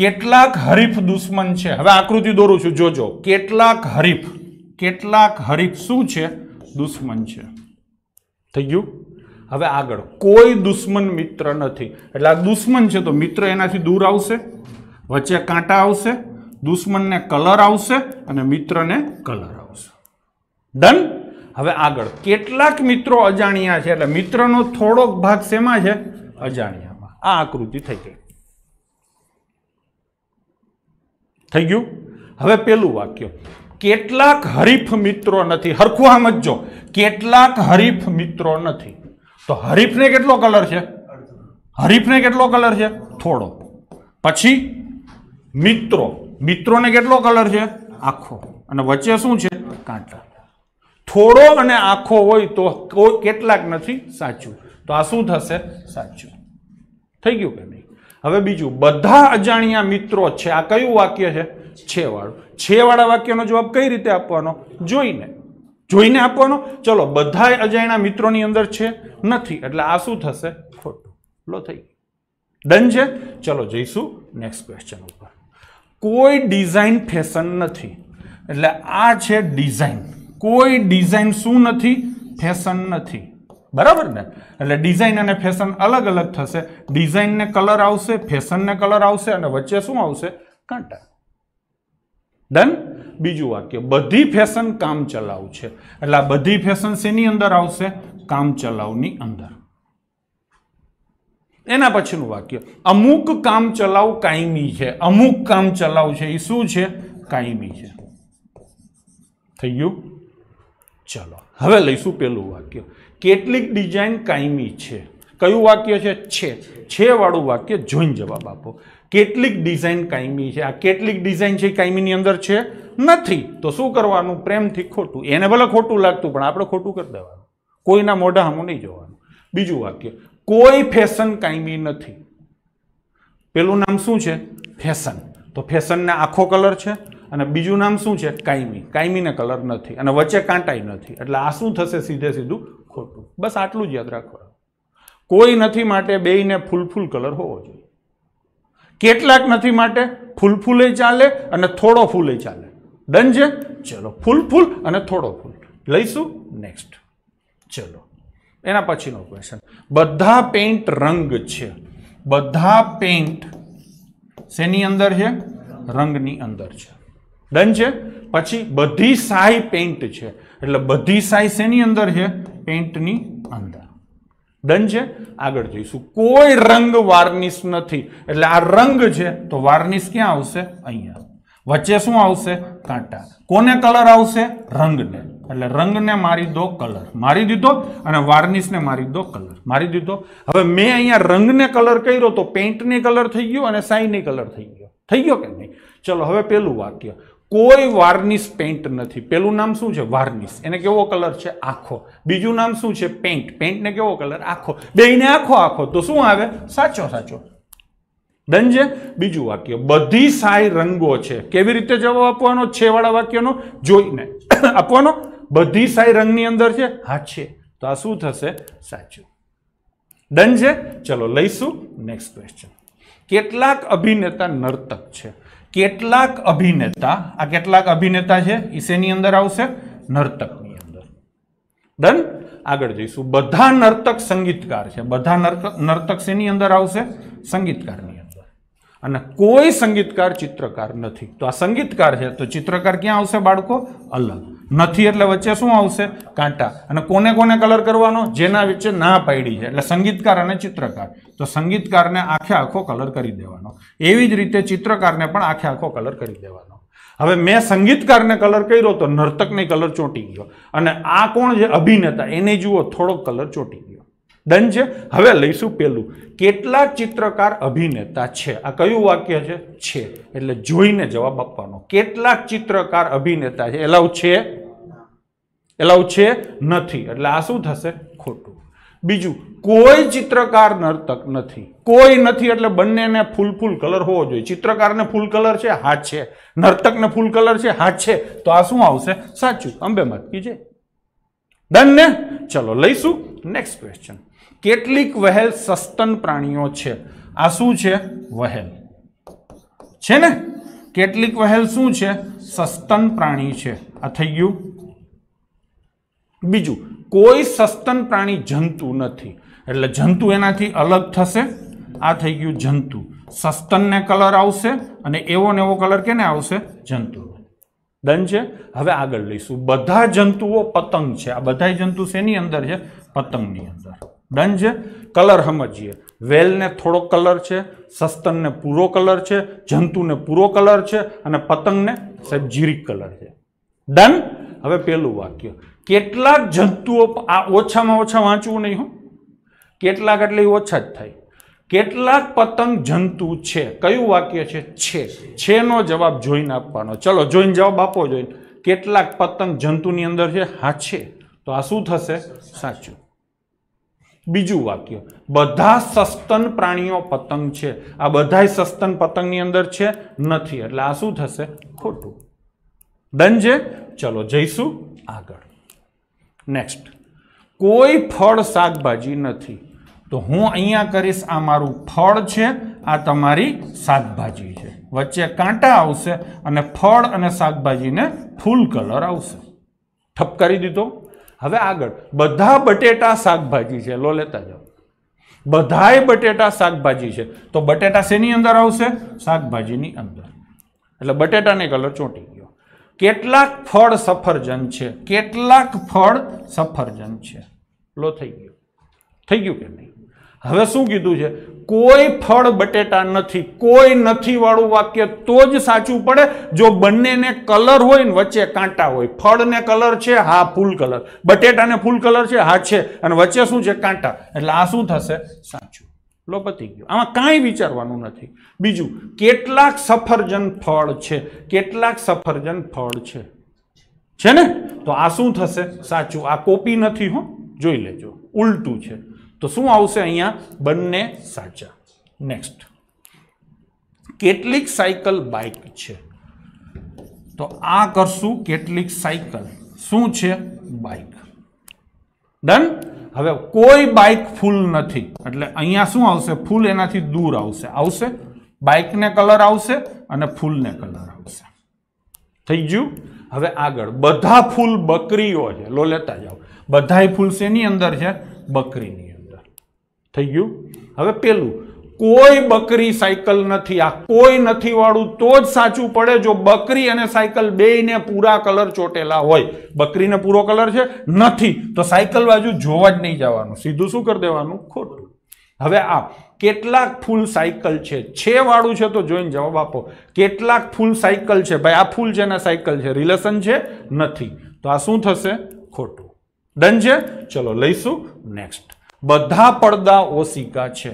કેટલાક હરીફ દુશ્મન છે હવે આકૃતિ દોરું છું જોજો કેટલાક હરીફ કેટલાક હરીફ શું છે દુશ્મન છે થઈ ગયું હવે આગળ કોઈ દુશ્મન મિત્ર નથી એટલે આ દુશ્મન છે તો મિત્ર એનાથી દૂર આવશે વચ્ચે કાંટા આવશે દુશ્મનને કલર આવશે અને મિત્રને કલર આવશે ડન હવે આગળ કેટલાક મિત્રો અજાણ્યા છે એટલે મિત્રનો થોડોક ભાગ શેમાં છે અજાણ્યામાં આ આકૃતિ થઈ ગઈ થઈ ગયું હવે પહેલું વાક્ય કેટલાક હરીફ મિત્રો નથી હરખું આમ જ જો કેટલાક હરીફ મિત્રો નથી તો હરીફને કેટલો કલર છે હરીફને કેટલો કલર છે થોડો પછી મિત્રો મિત્રોને કેટલો કલર છે આખો અને વચ્ચે શું છે કાંટા થોડો અને આખો હોય તો કોઈ કેટલાક નથી સાચું તો આ શું થશે સાચું થઈ ગયું કે નહીં હવે બીજું બધા અજાણ્યા મિત્રો છે આ કયું વાક્ય છે છેવાળું છેવાળા વાક્યનો જવાબ કઈ રીતે આપવાનો જોઈને જોઈને આપવાનો ચલો બધા અજાણ્યા મિત્રોની અંદર છે નથી એટલે આ શું થશે ખોટું લો થઈ ડન છે ચલો જઈશું નેક્સ્ટ ક્વેશ્ચન ઉપર કોઈ ડિઝાઇન ફેશન નથી એટલે આ છે ડિઝાઇન કોઈ ડિઝાઇન શું નથી ફેશન નથી બરાબર ને એટલે ડિઝાઇન અને ફેશન અલગ અલગ થશે ડિઝાઇનને કલર આવશે ફેશનને કલર આવશે અને વચ્ચે શું આવશે કાંટા ડન બીજું વાક્ય બધી ફેશન કામ ચલાવ છે એટલે આ બધી ફેશન શેની અંદર આવશે કામ ચલાવની અંદર એના પછીનું વાક્ય અમુક કામ ચલાવ કાયમી છે અમુક કામ ચલાવ છે એ શું છે કાયમી છે થઈ ગયું ચલો હવે લઈશું પેલું વાક્ય કેટલીક ડિઝાઇન કાયમી છે કયું વાક્ય છે છે છેવાળું વાક્ય જોઈન જવાબ આપો કેટલીક ડિઝાઇન કાયમી છે આ કેટલીક ડિઝાઇન છે કાયમીની અંદર છે નથી તો શું કરવાનું પ્રેમથી ખોટું એને ભલે ખોટું લાગતું પણ આપણે ખોટું કરી દેવાનું કોઈના મોઢા હમું નહીં જોવાનું બીજું વાક્ય કોઈ ફેશન કાયમી નથી પેલું નામ શું છે ફેશન તો ફેશનને આખો કલર છે અને બીજું નામ શું છે કાયમી કાયમીને કલર નથી અને વચ્ચે કાંટાઈ નથી એટલે આ શું થશે સીધે સીધું ખોટું બસ આટલું જ યાદ રાખવાનું કોઈ નથી માટે બેયને ફૂલફૂલ કલર હોવો જોઈએ કેટલાક નથી માટે ફૂલ ચાલે અને થોડો ફૂલે ચાલે ડન છે ચલો ફૂલ અને થોડો ફૂલ લઈશું નેક્સ્ટ ચલો એના પછીનો ક્વેશ્ચન બધા પેઇન્ટ રંગ છે બધા પેઇન્ટ શેની અંદર છે રંગની અંદર છે ડન છે પછી બધી સાય પેઇન્ટ છે એટલે બધી સાય શેની અંદર છે પેન્ટની અંદર ડન છે આગળ જઈશું કોઈ રંગ વાર્નિશ નથી એટલે આ રંગ છે તો વાર્નિશ ક્યાં આવશે અહીંયા વચ્ચે શું આવશે કાંટા કોને કલર આવશે રંગને એટલે રંગને મારી દો કલર મારી દીધો અને વાર્નિશને મારી દો કલર મારી દીધો હવે મેં અહીંયા રંગને કલર કર્યો તો પેન્ટની કલર થઈ ગયો અને સાઈની કલર થઈ ગયો થઈ ગયો કે નહીં ચલો હવે પેલું વાક્ય કોઈ વાર્નિશ પેન્ટ નથી પેલું નામ શું છે વાર્નિશ એને કેવો કલર છે આખો બીજું નામ શું છે પેન્ટ પેન્ટને કેવો કલર આખો બેને આખો આખો તો શું આવે સાચો સાચો ડન છે બીજું વાક્ય બધી સાય રંગો છે કેવી રીતે જવાબ આપવાનો છેવાળા વાક્યનો જોઈને આપવાનો બધી સાય રંગની અંદર છે હા છે તો આ શું થશે સાચું ડન છે ચલો લઈશું નેક્સ્ટ ક્વેશ્ચન કેટલાક અભિનેતા નર્તક છે કેટલાક અભિનેતા આ કેટલાક અભિનેતા છે એ શેની અંદર આવશે નર્તકની અંદર ડન આગળ જઈશું બધા નર્તક સંગીતકાર છે બધા નર્તક શેની અંદર આવશે સંગીતકારની અને કોઈ સંગીતકાર ચિત્રકાર નથી તો આ સંગીતકાર છે તો ચિત્રકાર ક્યાં આવશે બાળકો અલગ નથી એટલે વચ્ચે શું આવશે કાંટા અને કોને કોને કલર કરવાનો જેના વચ્ચે ના પાડી છે એટલે સંગીતકાર અને ચિત્રકાર તો સંગીતકારને આખે આખો કલર કરી દેવાનો એવી જ રીતે ચિત્રકારને પણ આખે આખો કલર કરી દેવાનો હવે મેં સંગીતકારને કલર કર્યો તો નર્તકને કલર ચોંટી ગયો અને આ કોણ જે અભિનેતા એને જુઓ થોડોક કલર ચોંટી ગયો ડન છે હવે લઈશું પેલું કેટલા ચિત્રકાર અભિનેતા છે આ કયું વાક્ય છે છે એટલે જોઈને જવાબ આપવાનો કેટલાક ચિત્રકાર અભિનેતા છે એલાવ છે એલાવ છે નથી એટલે આ શું થશે ખોટું બીજું કોઈ ચિત્રકાર નર્તક નથી કોઈ નથી એટલે બંનેને ફૂલ ફૂલ કલર હોવો જોઈએ ચિત્રકારને ફૂલ કલર છે હા છે નર્તકને ફૂલ કલર છે હાથ છે તો આ શું આવશે સાચું અંબે મત કીજે ડન ને ચલો લઈશું નેક્સ્ટ ક્વેશ્ચન કેટલીક વહેલ સસ્તન પ્રાણીઓ છે આ શું છે વહેલ છે ને કેટલીક વહેલ શું છે સસ્તન પ્રાણી છે આ થઈ ગયું બીજું કોઈ સસ્તન પ્રાણી જંતુ નથી એટલે જંતુ એનાથી અલગ થશે આ થઈ ગયું જંતુ સસ્તનને કલર આવશે અને એવો ને એવો કલર કેને આવશે જંતુનો ડન છે હવે આગળ લઈશું બધા જંતુઓ પતંગ છે આ બધા જંતુ શેની અંદર છે પતંગની અંદર ડન છે કલર સમજીએ વેલને થોડો કલર છે સસ્તનને પૂરો કલર છે જંતુને પૂરો કલર છે અને પતંગને સાહેબ જીરીક કલર છે ડન હવે પહેલું વાક્ય કેટલાક જંતુઓ આ ઓછામાં ઓછા વાંચવું નહીં હો કેટલાક એટલે ઓછા જ થાય કેટલાક પતંગ જંતુ છે કયું વાક્ય છે છે છેનો જવાબ જોઈને આપવાનો ચલો જોઈને જવાબ આપો જોઈને કેટલાક પતંગ જંતુની અંદર છે હા છે તો આ શું થશે સાચું બીજું વાક્ય બધા સસ્તન પ્રાણીઓ પતંગ છે આ બધાય સસ્તન પતંગની અંદર છે નથી એટલે આ શું થશે ખોટું ડન છે ચલો જઈશું આગળ નેક્સ્ટ કોઈ ફળ શાકભાજી નથી તો હું અહીંયા કરીશ આ મારું ફળ છે આ તમારી શાકભાજી છે વચ્ચે કાંટા આવશે અને ફળ અને શાકભાજીને ફૂલ કલર આવશે ઠપ કરી દીધો હવે આગળ બધા બટેટા શાકભાજી છે લો લેતા જાઓ બધાય બટેટા શાકભાજી છે તો બટેટા શેની અંદર આવશે શાકભાજીની અંદર એટલે બટેટાને કલર ચોંટી ગયો કેટલાક ફળ સફરજન છે કેટલાક ફળ સફરજન છે લો થઈ ગયો થઈ ગયું કે નહીં હવે શું કીધું છે કોઈ ફળ બટેટા નથી કોઈ નથી વાળું વાક્ય તો જ સાચું પડે જો બંનેને કલર હોય ને વચ્ચે કાંટા હોય ફળને કલર છે હા ફૂલ કલર બટેટાને ફૂલ કલર છે હા છે અને વચ્ચે શું છે કાંટા એટલે આ શું થશે સાચું લો પતી ગયું આમાં કાંઈ વિચારવાનું નથી બીજું કેટલાક સફરજન ફળ છે કેટલાક સફરજન ફળ છે છે ને તો આ શું થશે સાચું આ કોપી નથી હો જોઈ લેજો ઉલટું છે તો શું આવશે અહીંયા બંને સાચા નેક્સ્ટ કેટલીક સાયકલ બાઇક છે તો આ કરશું કેટલીક સાયકલ શું છે બાઇક ડન હવે કોઈ બાઇક ફૂલ નથી એટલે અહીંયા શું આવશે ફૂલ એનાથી દૂર આવશે આવશે બાઇકને કલર આવશે અને ફૂલને કલર આવશે થઈ ગયું હવે આગળ બધા ફૂલ બકરીઓ છે લો લેતા જાઓ બધાય ફૂલ શેની અંદર છે બકરીની થઈ ગયું હવે પેલું કોઈ બકરી સાયકલ નથી આ કોઈ નથી વાળું તો જ સાચું પડે જો બકરી અને સાયકલ બેયને પૂરા કલર ચોટેલા હોય બકરીને પૂરો કલર છે નથી તો સાયકલ બાજુ જોવા જ નહીં જવાનું સીધું શું કરી દેવાનું ખોટું હવે આ કેટલાક ફૂલ સાયકલ છે છે વાળું છે તો જોઈને જવાબ આપો કેટલાક ફૂલ સાયકલ છે ભાઈ આ ફૂલ છે ને સાયકલ છે રિલેશન છે નથી તો આ શું થશે ખોટું ડન છે ચલો લઈશું નેક્સ્ટ બધા પડદા ઓશિકા છે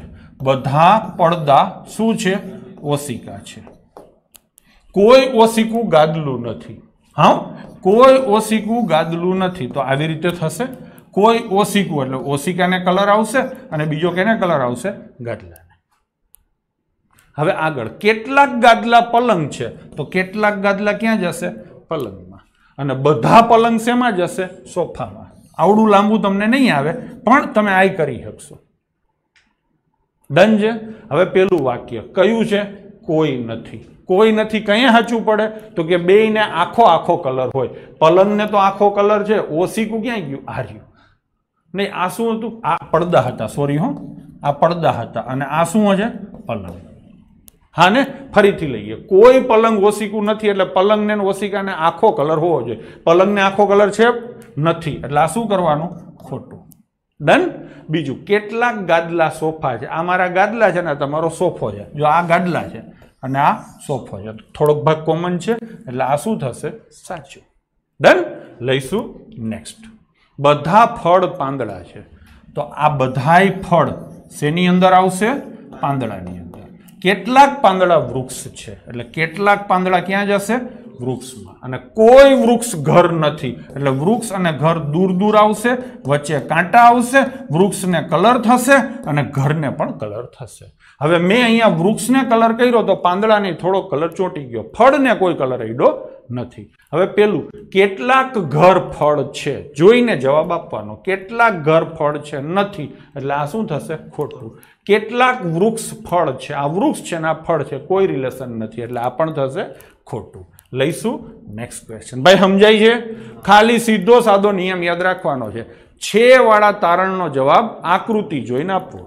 બધા પડદા શું છે ઓશિકા છે કોઈ ઓશિકું ગાદલું નથી હા કોઈ ઓશિકું ગાદલું નથી તો આવી રીતે થશે કોઈ ઓશિકું એટલે ઓશિકાને કલર આવશે અને બીજો કેને કલર આવશે ગાદલા હવે આગળ કેટલાક ગાદલા પલંગ છે તો કેટલાક ગાદલા ક્યાં જશે પલંગમાં અને બધા પલંગ શેમાં જશે સોફામાં આવડું લાંબુ તમને નહીં આવે પણ તમે આઈ કરી શકશો ડન છે હવે પેલું વાક્ય કયું છે કોઈ નથી કોઈ નથી કંઈ સાચું પડે તો કે બેયને આખો આખો કલર હોય પલંગને તો આખો કલર છે ઓસીકું ક્યાં ગયું હાર્યું નહીં આ શું હતું આ પડદા હતા સોરી હો આ પડદા હતા અને આ શું છે પલંગ હા ને ફરીથી લઈએ કોઈ પલંગ ઓશિકું નથી એટલે પલંગને ઓશિકાને આખો કલર હોવો જોઈએ પલંગને આખો કલર છે નથી એટલે આ શું કરવાનું ખોટું ડન બીજું કેટલાક ગાદલા સોફા છે આ મારા ગાદલા છે ને તમારો સોફો છે જો આ ગાદલા છે અને આ સોફો છે થોડોક ભાગ કોમન છે એટલે આ શું થશે સાચું ડન લઈશું નેક્સ્ટ બધા ફળ પાંદડા છે તો આ બધાય ફળ શેની અંદર આવશે પાંદડાની કેટલાક પાંદડા વૃક્ષ છે એટલે કેટલાક પાંદડા ક્યાં જશે વૃક્ષમાં અને કોઈ વૃક્ષ ઘર નથી એટલે વૃક્ષ અને ઘર દૂર દૂર આવશે વચ્ચે કાંટા આવશે વૃક્ષને કલર થશે અને ઘરને પણ કલર થશે હવે મેં અહીંયા વૃક્ષને કલર કર્યો તો પાંદડાને થોડો કલર ચોંટી ગયો ફળને કોઈ કલર એડો નથી હવે પેલું કેટલાક ઘર ફળ છે જોઈને જવાબ આપવાનો કેટલાક ઘર ફળ છે નથી એટલે આ શું થશે ખોટું કેટલાક વૃક્ષ ફળ છે આ વૃક્ષ છે ને ફળ છે કોઈ રિલેશન નથી એટલે આ પણ થશે ખોટું લઈશું નેક્સ્ટ ક્વેશ્ચન ભાઈ સમજાય છે ખાલી સીધો સાદો નિયમ યાદ રાખવાનો છે છેવાળા તારણનો જવાબ આકૃતિ જોઈને આપવો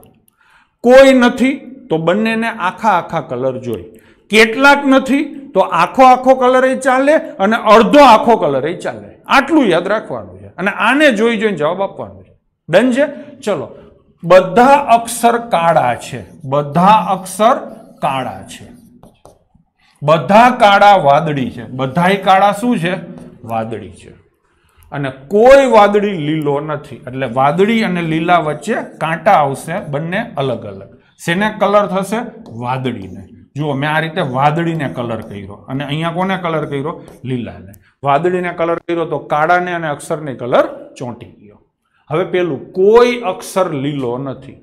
કોઈ નથી તો બંનેને આખા આખા કલર જોઈ કેટલાક નથી તો આખો આખો કલર એ ચાલે અને અડધો આખો કલર એ ચાલે આટલું યાદ રાખવાનું છે અને આને જોઈ જોઈને જવાબ આપવાનો છે ડન છે ચલો બધા અક્ષર કાળા છે બધા અક્ષર કાળા છે બધા કાળા વાદળી છે બધાય કાળા શું છે વાદળી છે અને કોઈ વાદળી લીલો નથી એટલે વાદળી અને લીલા વચ્ચે કાંટા આવશે બંને અલગ અલગ શેને કલર થશે વાદળીને જુઓ મેં આ રીતે વાદળીને કલર કર્યો અને અહીંયા કોને કલર કર્યો લીલાને વાદળીને કલર કર્યો તો કાળાને અને અક્ષરને કલર ચોંટી હવે પેલું કોઈ અક્ષર લીલો નથી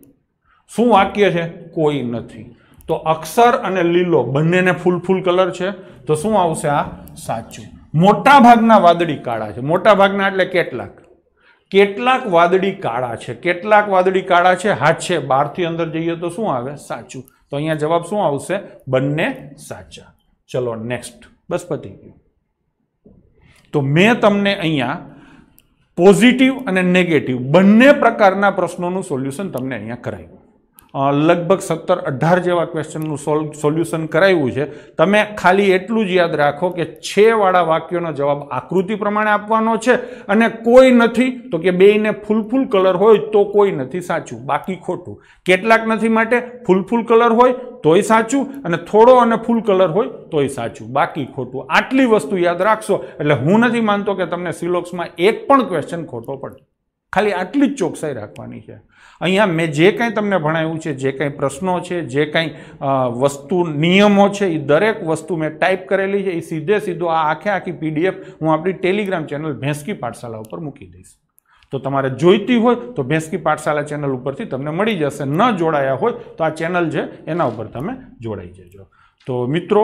શું વાક્ય છે કોઈ નથી તો અક્ષર અને લીલો બંનેને ફૂલ ફૂલ કલર છે તો શું આવશે આ સાચું મોટા ભાગના વાદળી કાળા છે મોટા ભાગના એટલે કેટલાક કેટલાક વાદળી કાળા છે કેટલાક વાદળી કાળા છે હાથ છે બહારથી અંદર જઈએ તો શું આવે સાચું તો અહીંયા જવાબ શું આવશે બંને સાચા ચલો નેક્સ્ટ બસ પતી ગયું તો મેં તમને અહીંયા પોઝિટિવ અને નેગેટિવ બંને પ્રકારના પ્રશ્નોનું સોલ્યુશન તમને અહીંયા કરાયું લગભગ સત્તર અઢાર જેવા ક્વેશ્ચનનું સોલ સોલ્યુશન કરાવ્યું છે તમે ખાલી એટલું જ યાદ રાખો કે છેવાળા વાક્યોનો જવાબ આકૃતિ પ્રમાણે આપવાનો છે અને કોઈ નથી તો કે બેયને ફૂલફૂલ કલર હોય તો કોઈ નથી સાચું બાકી ખોટું કેટલાક નથી માટે ફૂલફૂલ કલર હોય તોય સાચું અને થોડો અને ફૂલ કલર હોય તોય સાચું બાકી ખોટું આટલી વસ્તુ યાદ રાખશો એટલે હું નથી માનતો કે તમને સિલોક્સમાં એક પણ ક્વેશ્ચન ખોટો પડે ખાલી આટલી જ ચોકસાઈ રાખવાની છે અહીંયા મેં જે કાંઈ તમને ભણાવ્યું છે જે કાંઈ પ્રશ્નો છે જે કાંઈ વસ્તુ નિયમો છે એ દરેક વસ્તુ મેં ટાઈપ કરેલી છે એ સીધે સીધો આ આખે આખી પીડીએફ હું આપણી ટેલિગ્રામ ચેનલ ભેંસકી પાઠશાળા ઉપર મૂકી દઈશ તો તમારે જોઈતી હોય તો ભેંસકી પાઠશાળા ચેનલ ઉપરથી તમને મળી જશે ન જોડાયા હોય તો આ ચેનલ છે એના ઉપર તમે જોડાઈ જજો તો મિત્રો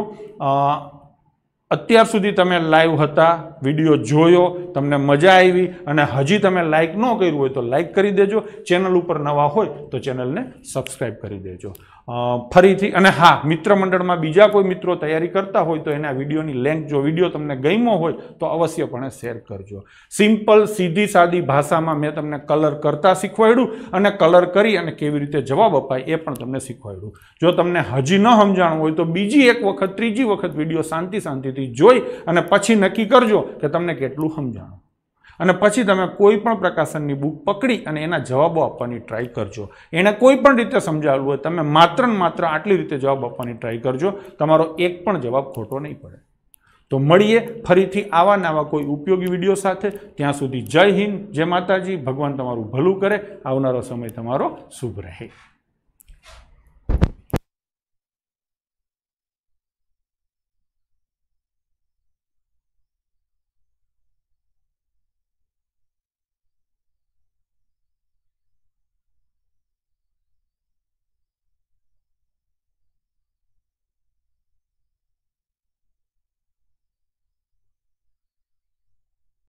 અત્યાર સુધી તમે લાઈવ હતા વિડીયો જોયો તમને મજા આવી અને હજી તમે લાઇક ન કર્યું હોય તો લાઇક કરી દેજો ચેનલ ઉપર નવા હોય તો ચેનલને સબસ્ક્રાઈબ કરી દેજો ફરીથી અને હા મિત્ર મંડળમાં બીજા કોઈ મિત્રો તૈયારી કરતા હોય તો એના વિડીયોની લેન્ક જો વિડીયો તમને ગમ્યો હોય તો અવશ્યપણે શેર કરજો સિમ્પલ સીધી સાદી ભાષામાં મેં તમને કલર કરતા શીખવાડ્યું અને કલર કરી અને કેવી રીતે જવાબ અપાય એ પણ તમને શીખવાડ્યું જો તમને હજી ન સમજાણું હોય તો બીજી એક વખત ત્રીજી વખત વિડીયો શાંતિ શાંતિથી જોઈ અને પછી નક્કી કરજો કે તમને કેટલું સમજાણું અને પછી તમે કોઈ પણ પ્રકાશનની બુક પકડી અને એના જવાબો આપવાની ટ્રાય કરજો એને કોઈ પણ રીતે સમજાવવું હોય તમે માત્ર ને માત્ર આટલી રીતે જવાબ આપવાની ટ્રાય કરજો તમારો એક પણ જવાબ ખોટો નહીં પડે તો મળીએ ફરીથી આવા નવા કોઈ ઉપયોગી વિડીયો સાથે ત્યાં સુધી જય હિન્દ જય માતાજી ભગવાન તમારું ભલું કરે આવનારો સમય તમારો શુભ રહે